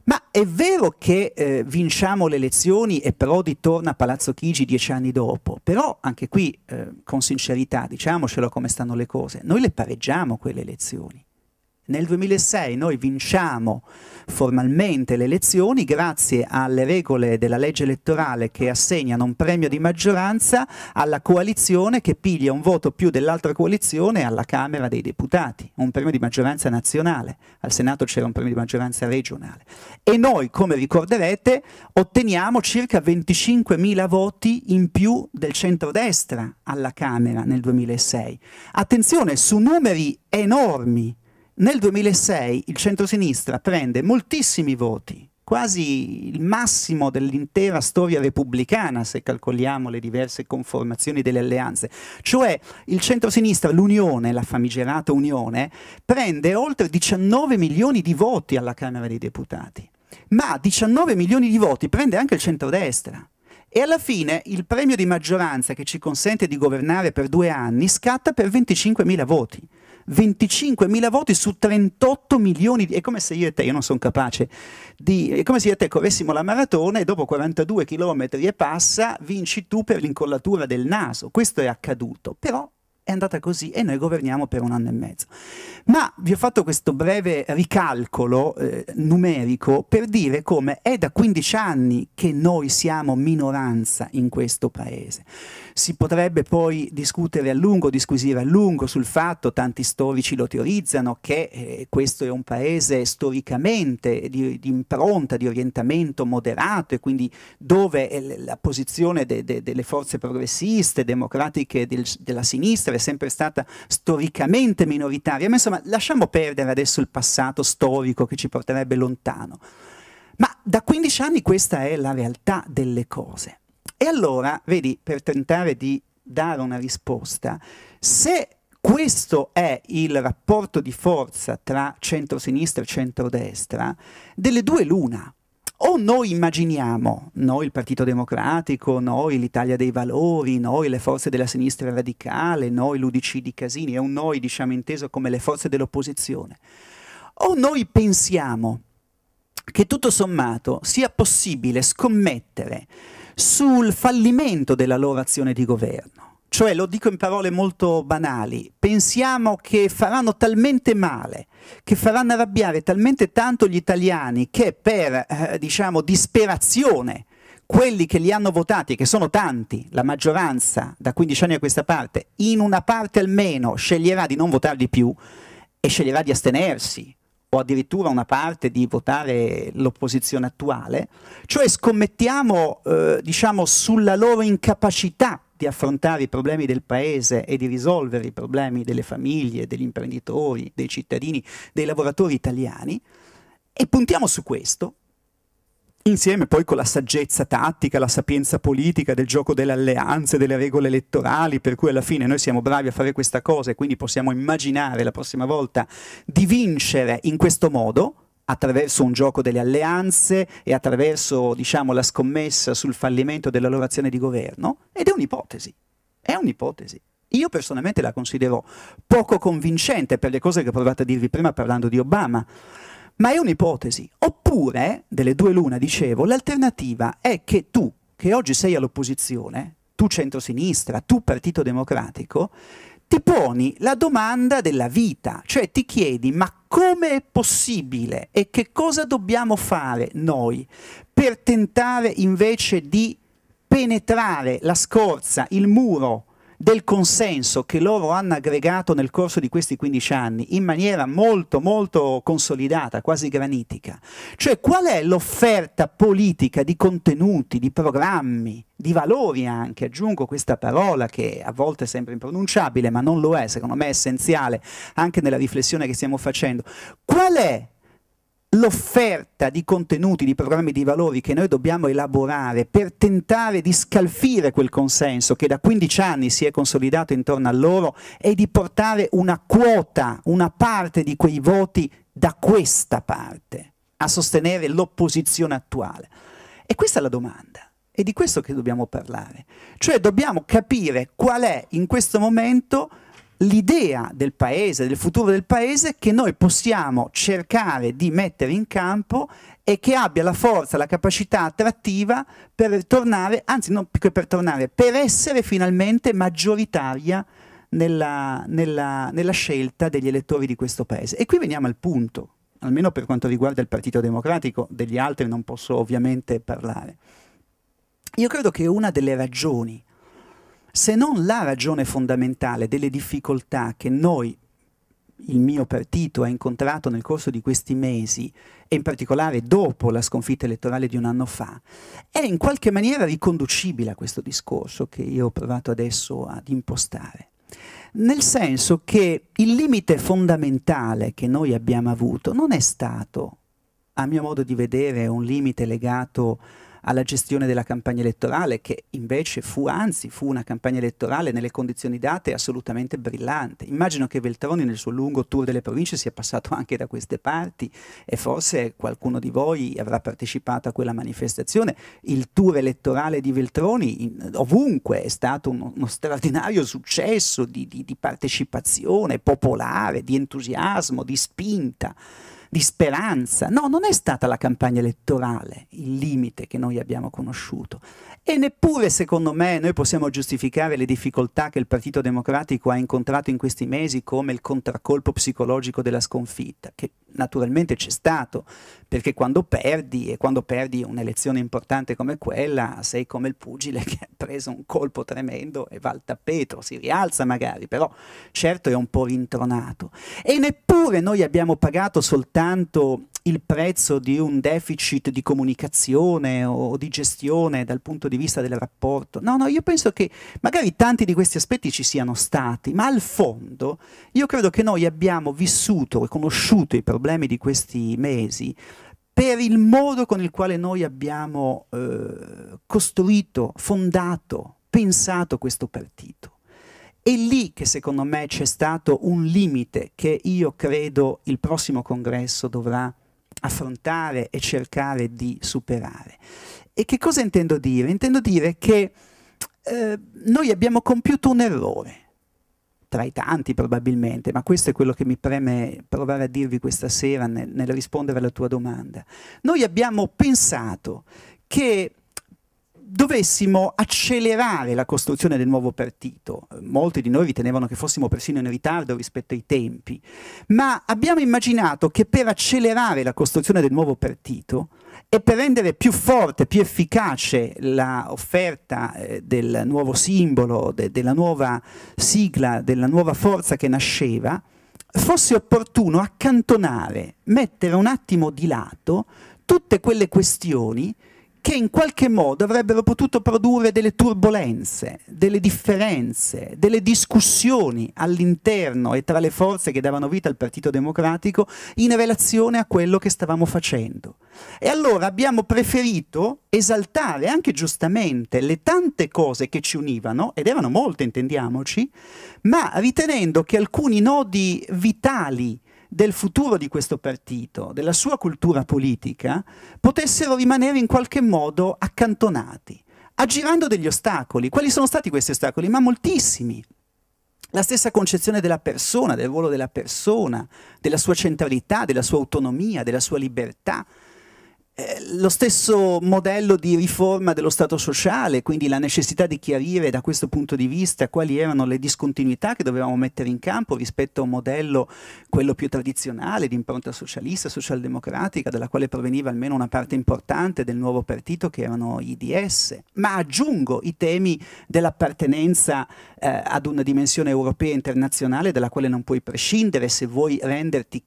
Ma è vero che eh, vinciamo le elezioni e Prodi torna a Palazzo Chigi dieci anni dopo, però anche qui, eh, con sincerità, diciamocelo come stanno le cose, noi le pareggiamo quelle elezioni. Nel 2006 noi vinciamo formalmente le elezioni grazie alle regole della legge elettorale che assegnano un premio di maggioranza alla coalizione che piglia un voto più dell'altra coalizione alla Camera dei Deputati, un premio di maggioranza nazionale, al Senato c'era un premio di maggioranza regionale. E noi, come ricorderete, otteniamo circa 25.000 voti in più del centrodestra alla Camera nel 2006. Attenzione, su numeri enormi nel 2006 il centrosinistra prende moltissimi voti, quasi il massimo dell'intera storia repubblicana se calcoliamo le diverse conformazioni delle alleanze. Cioè il centrosinistra, l'Unione, la famigerata Unione, prende oltre 19 milioni di voti alla Camera dei Deputati, ma 19 milioni di voti prende anche il centrodestra. E alla fine il premio di maggioranza che ci consente di governare per due anni scatta per 25 mila voti. 25.000 voti su 38 milioni, di, è come se io e te, io non sono capace, di, è come se io e te corressimo la maratona e dopo 42 km e passa vinci tu per l'incollatura del naso, questo è accaduto, però è andata così e noi governiamo per un anno e mezzo. Ma vi ho fatto questo breve ricalcolo eh, numerico per dire come è da 15 anni che noi siamo minoranza in questo paese. Si potrebbe poi discutere a lungo, disquisire a lungo sul fatto, tanti storici lo teorizzano, che eh, questo è un paese storicamente di, di, impronta, di orientamento moderato e quindi dove eh, la posizione de, de, delle forze progressiste, democratiche del, della sinistra è sempre stata storicamente minoritaria. Ma insomma lasciamo perdere adesso il passato storico che ci porterebbe lontano. Ma da 15 anni questa è la realtà delle cose. E allora, vedi, per tentare di dare una risposta, se questo è il rapporto di forza tra centrosinistra e centrodestra, delle due l'una. O noi immaginiamo, noi il Partito Democratico, noi l'Italia dei Valori, noi le forze della sinistra radicale, noi l'UDC di Casini, è un noi diciamo inteso come le forze dell'opposizione, o noi pensiamo che tutto sommato sia possibile scommettere sul fallimento della loro azione di governo. Cioè, lo dico in parole molto banali, pensiamo che faranno talmente male, che faranno arrabbiare talmente tanto gli italiani che per, eh, diciamo, disperazione quelli che li hanno votati, che sono tanti, la maggioranza da 15 anni a questa parte, in una parte almeno sceglierà di non votarli più e sceglierà di astenersi o addirittura una parte di votare l'opposizione attuale, cioè scommettiamo eh, diciamo, sulla loro incapacità di affrontare i problemi del paese e di risolvere i problemi delle famiglie, degli imprenditori, dei cittadini, dei lavoratori italiani e puntiamo su questo insieme poi con la saggezza tattica, la sapienza politica del gioco delle alleanze, delle regole elettorali, per cui alla fine noi siamo bravi a fare questa cosa e quindi possiamo immaginare la prossima volta di vincere in questo modo attraverso un gioco delle alleanze e attraverso diciamo, la scommessa sul fallimento della loro azione di governo, ed è un'ipotesi, è un'ipotesi. Io personalmente la considero poco convincente per le cose che ho provato a dirvi prima parlando di Obama, ma è un'ipotesi. Oppure, delle due l'una, dicevo, l'alternativa è che tu, che oggi sei all'opposizione, tu centrosinistra, tu partito democratico, ti poni la domanda della vita, cioè ti chiedi ma come è possibile e che cosa dobbiamo fare noi per tentare invece di penetrare la scorza, il muro, del consenso che loro hanno aggregato nel corso di questi 15 anni in maniera molto molto consolidata, quasi granitica. Cioè qual è l'offerta politica di contenuti, di programmi, di valori anche, aggiungo questa parola che a volte sembra impronunciabile ma non lo è, secondo me è essenziale anche nella riflessione che stiamo facendo. Qual è l'offerta di contenuti, di programmi, di valori che noi dobbiamo elaborare per tentare di scalfire quel consenso che da 15 anni si è consolidato intorno a loro e di portare una quota, una parte di quei voti da questa parte a sostenere l'opposizione attuale. E questa è la domanda. È di questo che dobbiamo parlare. Cioè dobbiamo capire qual è in questo momento l'idea del paese, del futuro del paese che noi possiamo cercare di mettere in campo e che abbia la forza, la capacità attrattiva per tornare, anzi non più che per tornare, per essere finalmente maggioritaria nella, nella, nella scelta degli elettori di questo paese. E qui veniamo al punto, almeno per quanto riguarda il Partito Democratico, degli altri non posso ovviamente parlare. Io credo che una delle ragioni se non la ragione fondamentale delle difficoltà che noi, il mio partito, ha incontrato nel corso di questi mesi, e in particolare dopo la sconfitta elettorale di un anno fa, è in qualche maniera riconducibile a questo discorso che io ho provato adesso ad impostare. Nel senso che il limite fondamentale che noi abbiamo avuto non è stato, a mio modo di vedere, un limite legato a alla gestione della campagna elettorale, che invece fu, anzi, fu una campagna elettorale nelle condizioni date assolutamente brillante. Immagino che Veltroni nel suo lungo tour delle province sia passato anche da queste parti e forse qualcuno di voi avrà partecipato a quella manifestazione. Il tour elettorale di Veltroni in, ovunque è stato uno, uno straordinario successo di, di, di partecipazione popolare, di entusiasmo, di spinta di speranza. No, non è stata la campagna elettorale il limite che noi abbiamo conosciuto, e neppure secondo me noi possiamo giustificare le difficoltà che il Partito Democratico ha incontrato in questi mesi come il contraccolpo psicologico della sconfitta, che naturalmente c'è stato, perché quando perdi e quando perdi un'elezione importante come quella, sei come il pugile che ha preso un colpo tremendo e va al tappeto, si rialza magari, però certo è un po' rintronato. E neppure noi abbiamo pagato soltanto il prezzo di un deficit di comunicazione o di gestione dal punto di vista del rapporto. No, no, io penso che magari tanti di questi aspetti ci siano stati, ma al fondo io credo che noi abbiamo vissuto e conosciuto i problemi di questi mesi per il modo con il quale noi abbiamo eh, costruito, fondato, pensato questo partito. È lì che secondo me c'è stato un limite che io credo il prossimo congresso dovrà affrontare e cercare di superare. E che cosa intendo dire? Intendo dire che eh, noi abbiamo compiuto un errore, tra i tanti probabilmente, ma questo è quello che mi preme provare a dirvi questa sera nel, nel rispondere alla tua domanda. Noi abbiamo pensato che dovessimo accelerare la costruzione del nuovo partito. Molti di noi ritenevano che fossimo persino in ritardo rispetto ai tempi, ma abbiamo immaginato che per accelerare la costruzione del nuovo partito e per rendere più forte, più efficace l'offerta eh, del nuovo simbolo, de della nuova sigla, della nuova forza che nasceva, fosse opportuno accantonare, mettere un attimo di lato tutte quelle questioni che in qualche modo avrebbero potuto produrre delle turbulenze, delle differenze, delle discussioni all'interno e tra le forze che davano vita al Partito Democratico in relazione a quello che stavamo facendo. E allora abbiamo preferito esaltare anche giustamente le tante cose che ci univano, ed erano molte intendiamoci, ma ritenendo che alcuni nodi vitali del futuro di questo partito, della sua cultura politica, potessero rimanere in qualche modo accantonati, aggirando degli ostacoli. Quali sono stati questi ostacoli? Ma moltissimi. La stessa concezione della persona, del ruolo della persona, della sua centralità, della sua autonomia, della sua libertà, eh, lo stesso modello di riforma dello Stato sociale, quindi la necessità di chiarire da questo punto di vista quali erano le discontinuità che dovevamo mettere in campo rispetto a un modello, quello più tradizionale, di impronta socialista, socialdemocratica, dalla quale proveniva almeno una parte importante del nuovo partito che erano i DS. Ma aggiungo i temi dell'appartenenza eh, ad una dimensione europea e internazionale dalla quale non puoi prescindere se vuoi renderti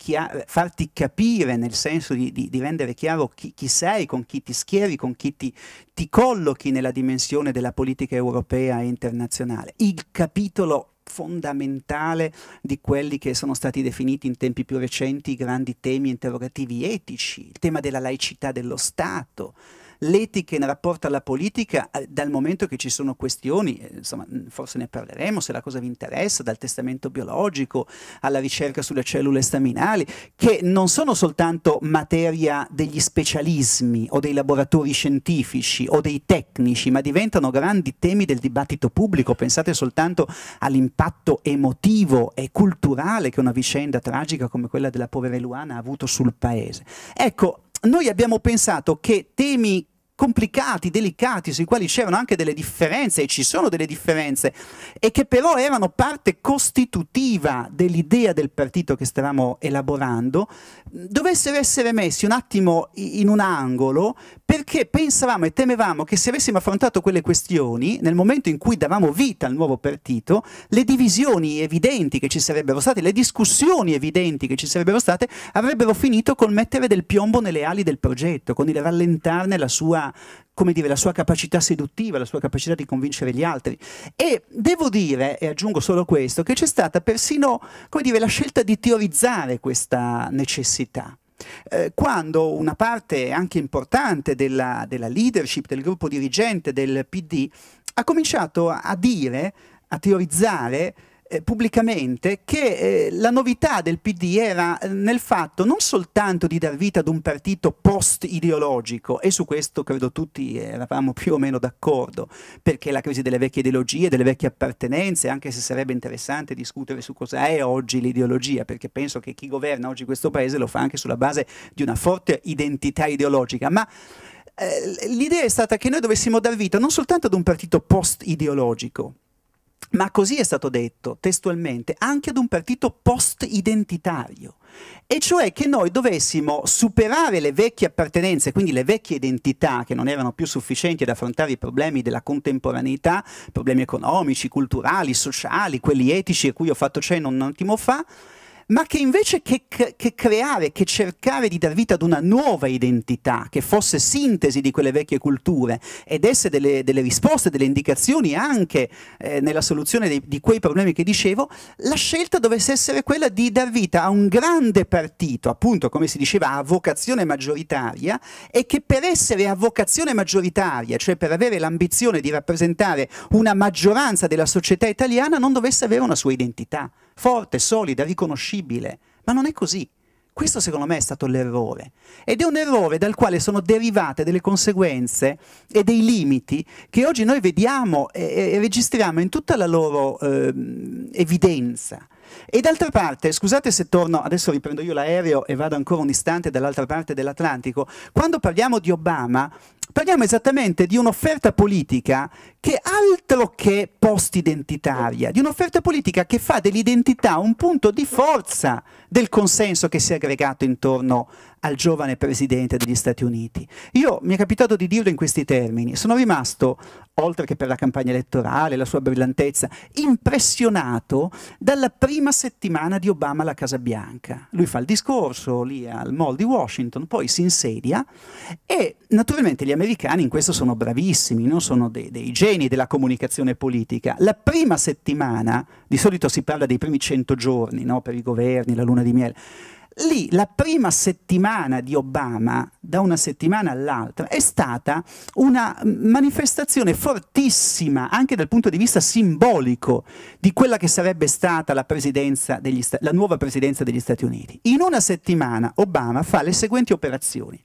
farti capire nel senso di, di, di rendere chiaro chi, chi sei, con chi ti schieri, con chi ti, ti collochi nella dimensione della politica europea e internazionale. Il capitolo fondamentale di quelli che sono stati definiti in tempi più recenti i grandi temi interrogativi etici, il tema della laicità dello Stato, l'etica in rapporto alla politica eh, dal momento che ci sono questioni, eh, insomma, mm, forse ne parleremo se la cosa vi interessa, dal testamento biologico alla ricerca sulle cellule staminali, che non sono soltanto materia degli specialismi o dei laboratori scientifici o dei tecnici, ma diventano grandi temi del dibattito pubblico. Pensate soltanto all'impatto emotivo e culturale che una vicenda tragica come quella della povera Luana ha avuto sul paese. Ecco, noi abbiamo pensato che temi complicati, delicati, sui quali c'erano anche delle differenze, e ci sono delle differenze, e che però erano parte costitutiva dell'idea del partito che stavamo elaborando, dovessero essere messi un attimo in un angolo perché pensavamo e temevamo che se avessimo affrontato quelle questioni, nel momento in cui davamo vita al nuovo partito, le divisioni evidenti che ci sarebbero state, le discussioni evidenti che ci sarebbero state, avrebbero finito col mettere del piombo nelle ali del progetto, con il rallentarne la sua come dire, la sua capacità seduttiva, la sua capacità di convincere gli altri. E devo dire, e aggiungo solo questo, che c'è stata persino, come dire, la scelta di teorizzare questa necessità eh, quando una parte anche importante della, della leadership, del gruppo dirigente del PD, ha cominciato a dire, a teorizzare eh, pubblicamente che eh, la novità del PD era eh, nel fatto non soltanto di dar vita ad un partito post-ideologico, e su questo credo tutti eravamo più o meno d'accordo, perché la crisi delle vecchie ideologie, delle vecchie appartenenze, anche se sarebbe interessante discutere su cosa è oggi l'ideologia, perché penso che chi governa oggi questo paese lo fa anche sulla base di una forte identità ideologica, ma eh, l'idea è stata che noi dovessimo dar vita non soltanto ad un partito post-ideologico, ma così è stato detto testualmente anche ad un partito post-identitario, e cioè che noi dovessimo superare le vecchie appartenenze, quindi le vecchie identità che non erano più sufficienti ad affrontare i problemi della contemporaneità, problemi economici, culturali, sociali, quelli etici a cui ho fatto cenno un attimo fa, ma che invece che, che, creare, che cercare di dar vita ad una nuova identità, che fosse sintesi di quelle vecchie culture e desse delle, delle, risposte, delle indicazioni anche eh, nella soluzione dei, di quei problemi che dicevo, la scelta dovesse essere quella di dar vita a un grande partito, appunto come si diceva, a vocazione maggioritaria e che per essere a vocazione maggioritaria, cioè per avere l'ambizione di rappresentare una maggioranza della società italiana, non dovesse avere una sua identità forte, solida, riconoscibile, ma non è così. Questo secondo me è stato l'errore ed è un errore dal quale sono derivate delle conseguenze e dei limiti che oggi noi vediamo e, e registriamo in tutta la loro eh, evidenza. E d'altra parte, scusate se torno, adesso riprendo io l'aereo e vado ancora un istante dall'altra parte dell'Atlantico, quando parliamo di Obama Parliamo esattamente di un'offerta politica che altro che post-identitaria, di un'offerta politica che fa dell'identità un punto di forza del consenso che si è aggregato intorno al giovane presidente degli Stati Uniti. Io mi è capitato di dirlo in questi termini, sono rimasto, oltre che per la campagna elettorale, la sua brillantezza, impressionato dalla prima settimana di Obama alla Casa Bianca. Lui fa il discorso lì al Mall di Washington, poi si insedia e naturalmente gli americani in questo sono bravissimi, non sono dei, dei geni della comunicazione politica. La prima settimana, di solito si parla dei primi 100 giorni no, per i governi, la luna luna di miele. Lì la prima settimana di Obama, da una settimana all'altra, è stata una manifestazione fortissima, anche dal punto di vista simbolico, di quella che sarebbe stata la, presidenza la nuova presidenza degli Stati Uniti. In una settimana Obama fa le seguenti operazioni.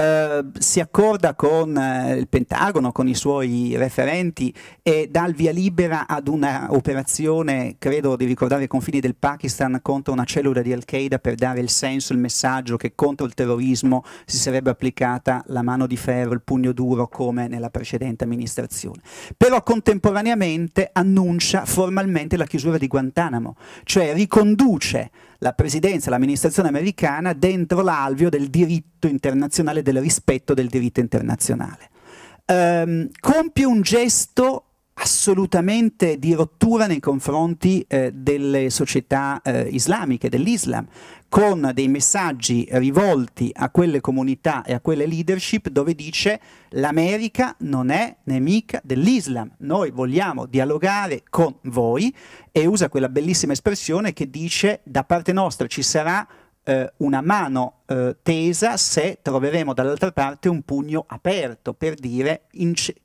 Eh, si accorda con eh, il Pentagono, con i suoi referenti e dà il via libera ad un'operazione, credo di ricordare i confini del Pakistan, contro una cellula di Al-Qaeda per dare il senso, il messaggio che contro il terrorismo si sarebbe applicata la mano di ferro, il pugno duro come nella precedente amministrazione. Però contemporaneamente annuncia formalmente la chiusura di Guantanamo, cioè riconduce la presidenza, l'amministrazione americana dentro l'alveo del diritto internazionale, del rispetto del diritto internazionale. Um, compie un gesto assolutamente di rottura nei confronti eh, delle società eh, islamiche, dell'Islam, con dei messaggi rivolti a quelle comunità e a quelle leadership dove dice l'America non è nemica dell'Islam, noi vogliamo dialogare con voi e usa quella bellissima espressione che dice da parte nostra ci sarà eh, una mano eh, tesa se troveremo dall'altra parte un pugno aperto per dire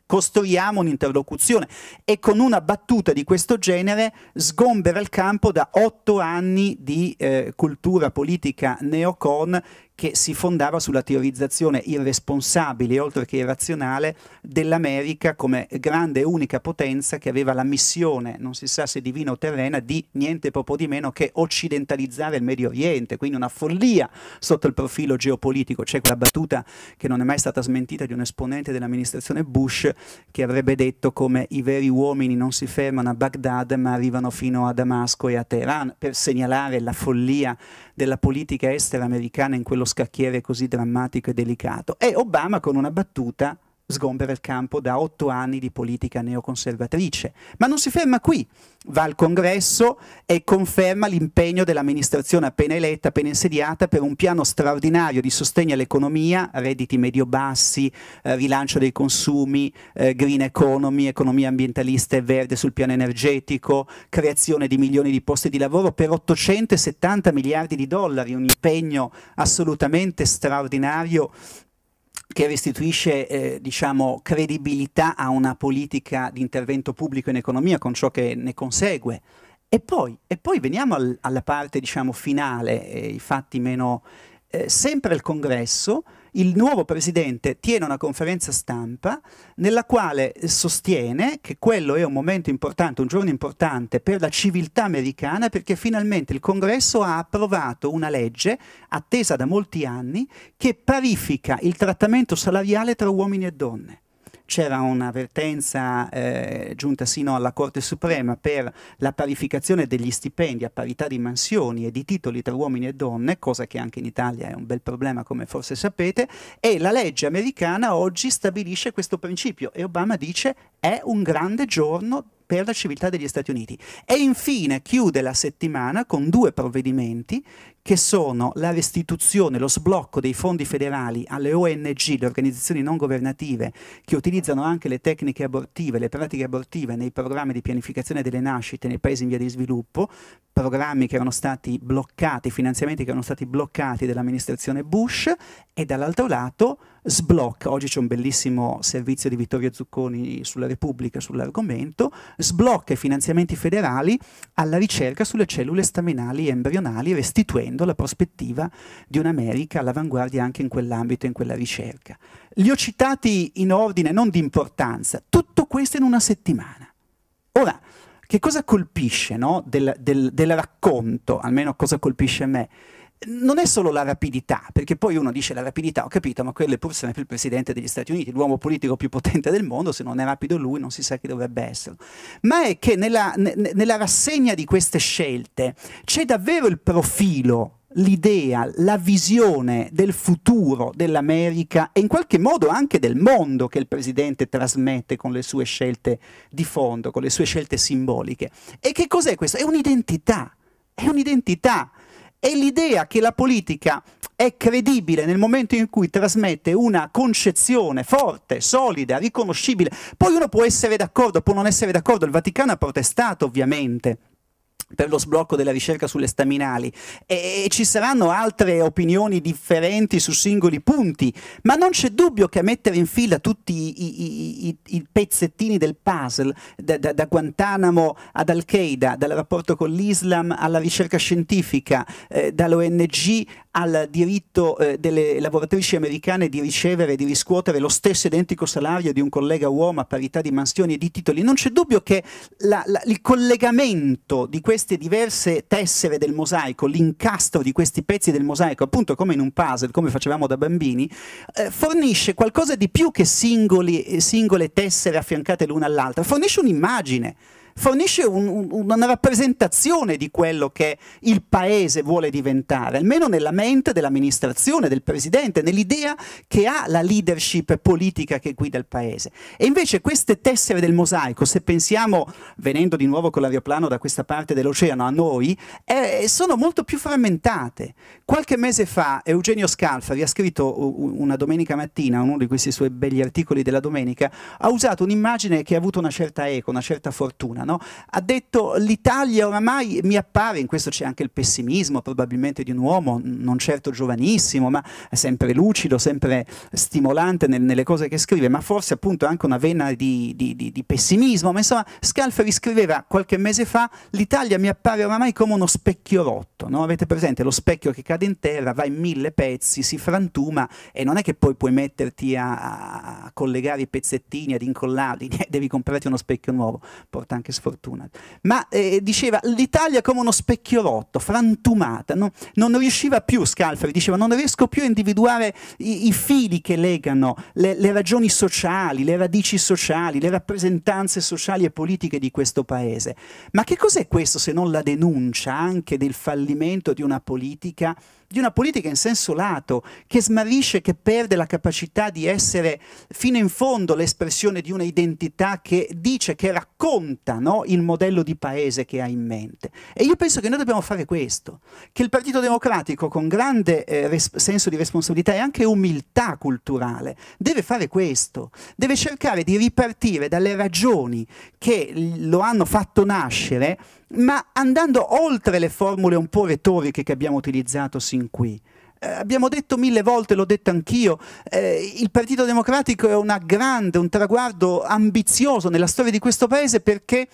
costruiamo un'interlocuzione e con una battuta di questo genere sgombera il campo da otto anni di eh, cultura politica neocon che si fondava sulla teorizzazione irresponsabile oltre che irrazionale dell'America come grande e unica potenza che aveva la missione, non si sa se divina o terrena, di niente poco di meno che occidentalizzare il Medio Oriente, quindi una follia sotto il il profilo geopolitico c'è quella battuta che non è mai stata smentita di un esponente dell'amministrazione Bush che avrebbe detto come i veri uomini non si fermano a Baghdad ma arrivano fino a Damasco e a Teheran per segnalare la follia della politica estera americana in quello scacchiere così drammatico e delicato. E Obama con una battuta sgombera il campo da otto anni di politica neoconservatrice. Ma non si ferma qui, va al congresso e conferma l'impegno dell'amministrazione appena eletta, appena insediata, per un piano straordinario di sostegno all'economia, redditi medio-bassi, eh, rilancio dei consumi, eh, green economy, economia ambientalista e verde sul piano energetico, creazione di milioni di posti di lavoro per 870 miliardi di dollari, un impegno assolutamente straordinario che restituisce eh, diciamo, credibilità a una politica di intervento pubblico in economia con ciò che ne consegue. E poi, e poi veniamo al, alla parte diciamo, finale, eh, i fatti meno... Eh, sempre il congresso il nuovo presidente tiene una conferenza stampa nella quale sostiene che quello è un momento importante, un giorno importante per la civiltà americana perché finalmente il Congresso ha approvato una legge attesa da molti anni che parifica il trattamento salariale tra uomini e donne c'era un'avvertenza eh, giunta sino alla Corte Suprema per la parificazione degli stipendi a parità di mansioni e di titoli tra uomini e donne, cosa che anche in Italia è un bel problema come forse sapete, e la legge americana oggi stabilisce questo principio e Obama dice è un grande giorno per la civiltà degli Stati Uniti. E infine chiude la settimana con due provvedimenti che sono la restituzione, lo sblocco dei fondi federali alle ONG, le organizzazioni non governative, che utilizzano anche le tecniche abortive, le pratiche abortive nei programmi di pianificazione delle nascite nei paesi in via di sviluppo, programmi che erano stati bloccati, finanziamenti che erano stati bloccati dall'amministrazione Bush, e dall'altro lato sblocca, oggi c'è un bellissimo servizio di Vittorio Zucconi sulla Repubblica sull'argomento, sblocca i finanziamenti federali alla ricerca sulle cellule staminali e embrionali, restituendo la prospettiva di un'America all'avanguardia anche in quell'ambito e in quella ricerca. Li ho citati in ordine non di importanza, tutto questo in una settimana. Ora, che cosa colpisce no, del, del, del racconto, almeno cosa colpisce a me? non è solo la rapidità, perché poi uno dice la rapidità, ho capito, ma quello è pur sempre il presidente degli Stati Uniti, l'uomo politico più potente del mondo, se non è rapido lui non si sa chi dovrebbe essere. ma è che nella, nella rassegna di queste scelte c'è davvero il profilo l'idea, la visione del futuro dell'America e in qualche modo anche del mondo che il presidente trasmette con le sue scelte di fondo, con le sue scelte simboliche. E che cos'è questo? È un'identità, è un'identità è l'idea che la politica è credibile nel momento in cui trasmette una concezione forte, solida, riconoscibile. Poi uno può essere d'accordo, può non essere d'accordo, il Vaticano ha protestato ovviamente per lo sblocco della ricerca sulle staminali e, ci saranno altre opinioni differenti su singoli punti, ma non c'è dubbio che a mettere in fila tutti i, i, i, i pezzettini del puzzle, da, da, da Guantanamo ad Al-Qaeda, dal rapporto con l'Islam alla ricerca scientifica, eh, dall'ONG al diritto eh, delle lavoratrici americane di ricevere e di riscuotere lo stesso identico salario di un collega uomo a parità di mansioni e di titoli. Non c'è dubbio che la, la, il collegamento di queste diverse tessere del mosaico, l'incastro di questi pezzi del mosaico, appunto come in un puzzle, come facevamo da bambini, eh, fornisce qualcosa di più che singoli, eh, singole tessere affiancate l'una all'altra, fornisce un'immagine fornisce un, un, una rappresentazione di quello che il paese vuole diventare, almeno nella mente dell'amministrazione, del presidente, nell'idea che ha la leadership politica che guida il paese. E invece queste tessere del mosaico, se pensiamo, venendo di nuovo con l'aeroplano da questa parte dell'oceano a noi, eh, sono molto più frammentate. Qualche mese fa Eugenio Scalfari ha scritto una domenica mattina, uno di questi suoi begli articoli della domenica, ha usato un'immagine che ha avuto una certa eco, una certa fortuna no? ha detto l'Italia oramai mi appare, in questo c'è anche il pessimismo probabilmente di un uomo, non certo giovanissimo, ma sempre lucido, sempre stimolante nel, nelle cose che scrive, ma forse appunto anche una vena di, di, di, di pessimismo, ma insomma Scalferi scriveva qualche mese fa l'Italia mi appare oramai come uno specchio rotto, no? avete presente lo specchio che cade in terra, va in mille pezzi, si frantuma e non è che poi puoi metterti a, a collegare i pezzettini, ad incollarli, devi comprarti uno specchio nuovo, porta anche sfortuna. Ma eh, diceva l'Italia come uno specchio rotto, frantumata, no? non riusciva più, Scalfari diceva, non riesco più a individuare i, i fili che legano le, le, ragioni sociali, le radici sociali, le rappresentanze sociali e politiche di questo paese. Ma che cos'è questo se non la denuncia anche del fallimento di una politica? di una politica in senso lato, che smarrisce, che perde la capacità di essere fino in fondo l'espressione di una identità che dice, che racconta no, il modello di paese che ha in mente. E io penso che noi dobbiamo fare questo, che il Partito Democratico con grande eh, senso di responsabilità e anche umiltà culturale deve fare questo, deve cercare di ripartire dalle ragioni che lo hanno fatto nascere, ma andando oltre le formule un po' retoriche che abbiamo utilizzato sin Lenin qui. Eh, abbiamo detto mille volte, l'ho detto anch'io, eh, il Partito Democratico è una grande, un traguardo ambizioso nella storia di questo paese perché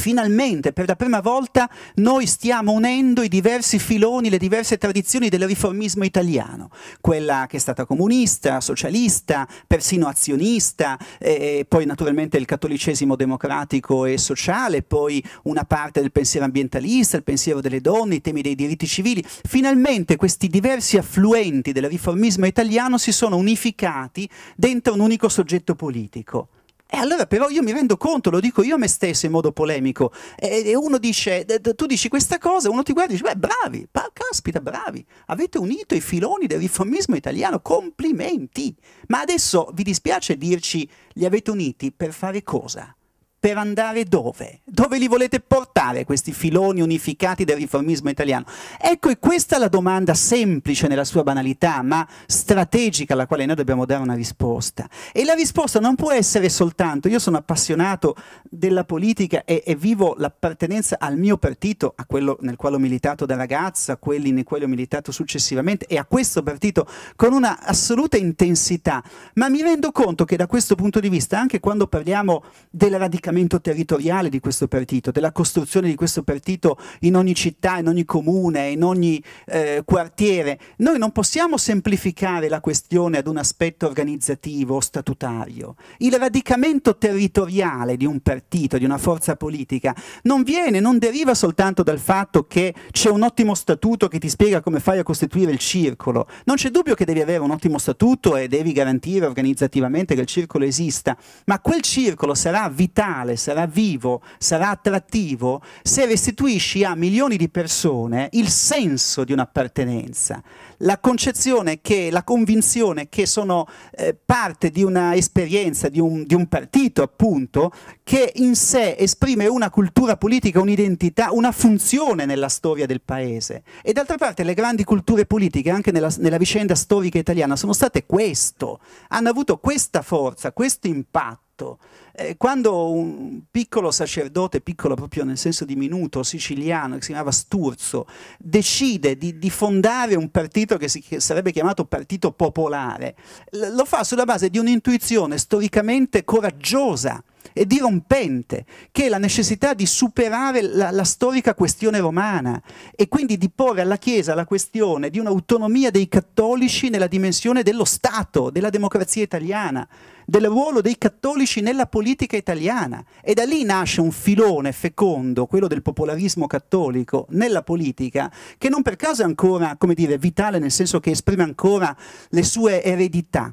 finalmente per la prima volta noi stiamo unendo i diversi filoni, le diverse tradizioni del riformismo italiano, quella che è stata comunista, socialista, persino azionista, eh, eh, poi naturalmente il cattolicesimo democratico e sociale, poi una parte del pensiero ambientalista, il pensiero delle donne, i temi dei diritti civili. Finalmente questi diversi affluenti del riformismo italiano si sono unificati dentro un unico soggetto politico. E allora però io mi rendo conto, lo dico io a me stesso in modo polemico, e, e uno dice, tu dici questa cosa, uno ti guarda e dice, beh bravi, pa, caspita, bravi, avete unito i filoni del riformismo italiano, complimenti. Ma adesso vi dispiace dirci, li avete uniti per fare cosa? per andare dove? Dove li volete portare questi filoni unificati del riformismo italiano? Ecco, e questa è la domanda semplice nella sua banalità, ma strategica alla quale noi dobbiamo dare una risposta. E la risposta non può essere soltanto, io sono appassionato della politica e, e vivo l'appartenenza al mio partito, a quello nel quale ho militato da ragazza, a quelli nei quali ho militato successivamente e a questo partito con una assoluta intensità, ma mi rendo conto che da questo punto di vista, anche quando parliamo della radicalità, radicamento territoriale di questo partito, della costruzione di questo partito in ogni città, in ogni comune, in ogni eh, quartiere. Noi non possiamo semplificare la questione ad un aspetto organizzativo o statutario. Il radicamento territoriale di un partito, di una forza politica, non viene, non deriva soltanto dal fatto che c'è un ottimo statuto che ti spiega come fai a costituire il circolo. Non c'è dubbio che devi avere un ottimo statuto e devi garantire organizzativamente che il circolo esista, ma quel circolo sarà vitale originale, sarà vivo, sarà attrattivo se restituisci a milioni di persone il senso di un'appartenenza, la concezione che, la convinzione che sono eh, parte di una esperienza, di un, di un partito appunto, che in sé esprime una cultura politica, un'identità, una funzione nella storia del paese. E d'altra parte le grandi culture politiche, anche nella, nella vicenda storica italiana, sono state questo, hanno avuto questa forza, questo impatto eh, quando un piccolo sacerdote, piccolo proprio nel senso diminuto, siciliano, che si chiamava Sturzo, decide di, di fondare un partito che, si, che sarebbe chiamato Partito Popolare, lo fa sulla base di un'intuizione storicamente coraggiosa, e dirompente, che è la necessità di superare la, la, storica questione romana e quindi di porre alla Chiesa la questione di un'autonomia dei cattolici nella dimensione dello Stato, della democrazia italiana, del ruolo dei cattolici nella politica italiana. E da lì nasce un filone fecondo, quello del popolarismo cattolico, nella politica, che non per caso è ancora, come dire, vitale nel senso che esprime ancora le sue eredità.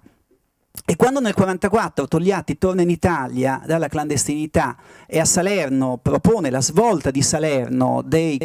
E quando nel 1944 Togliatti torna in Italia dalla clandestinità e a Salerno propone la svolta di Salerno dei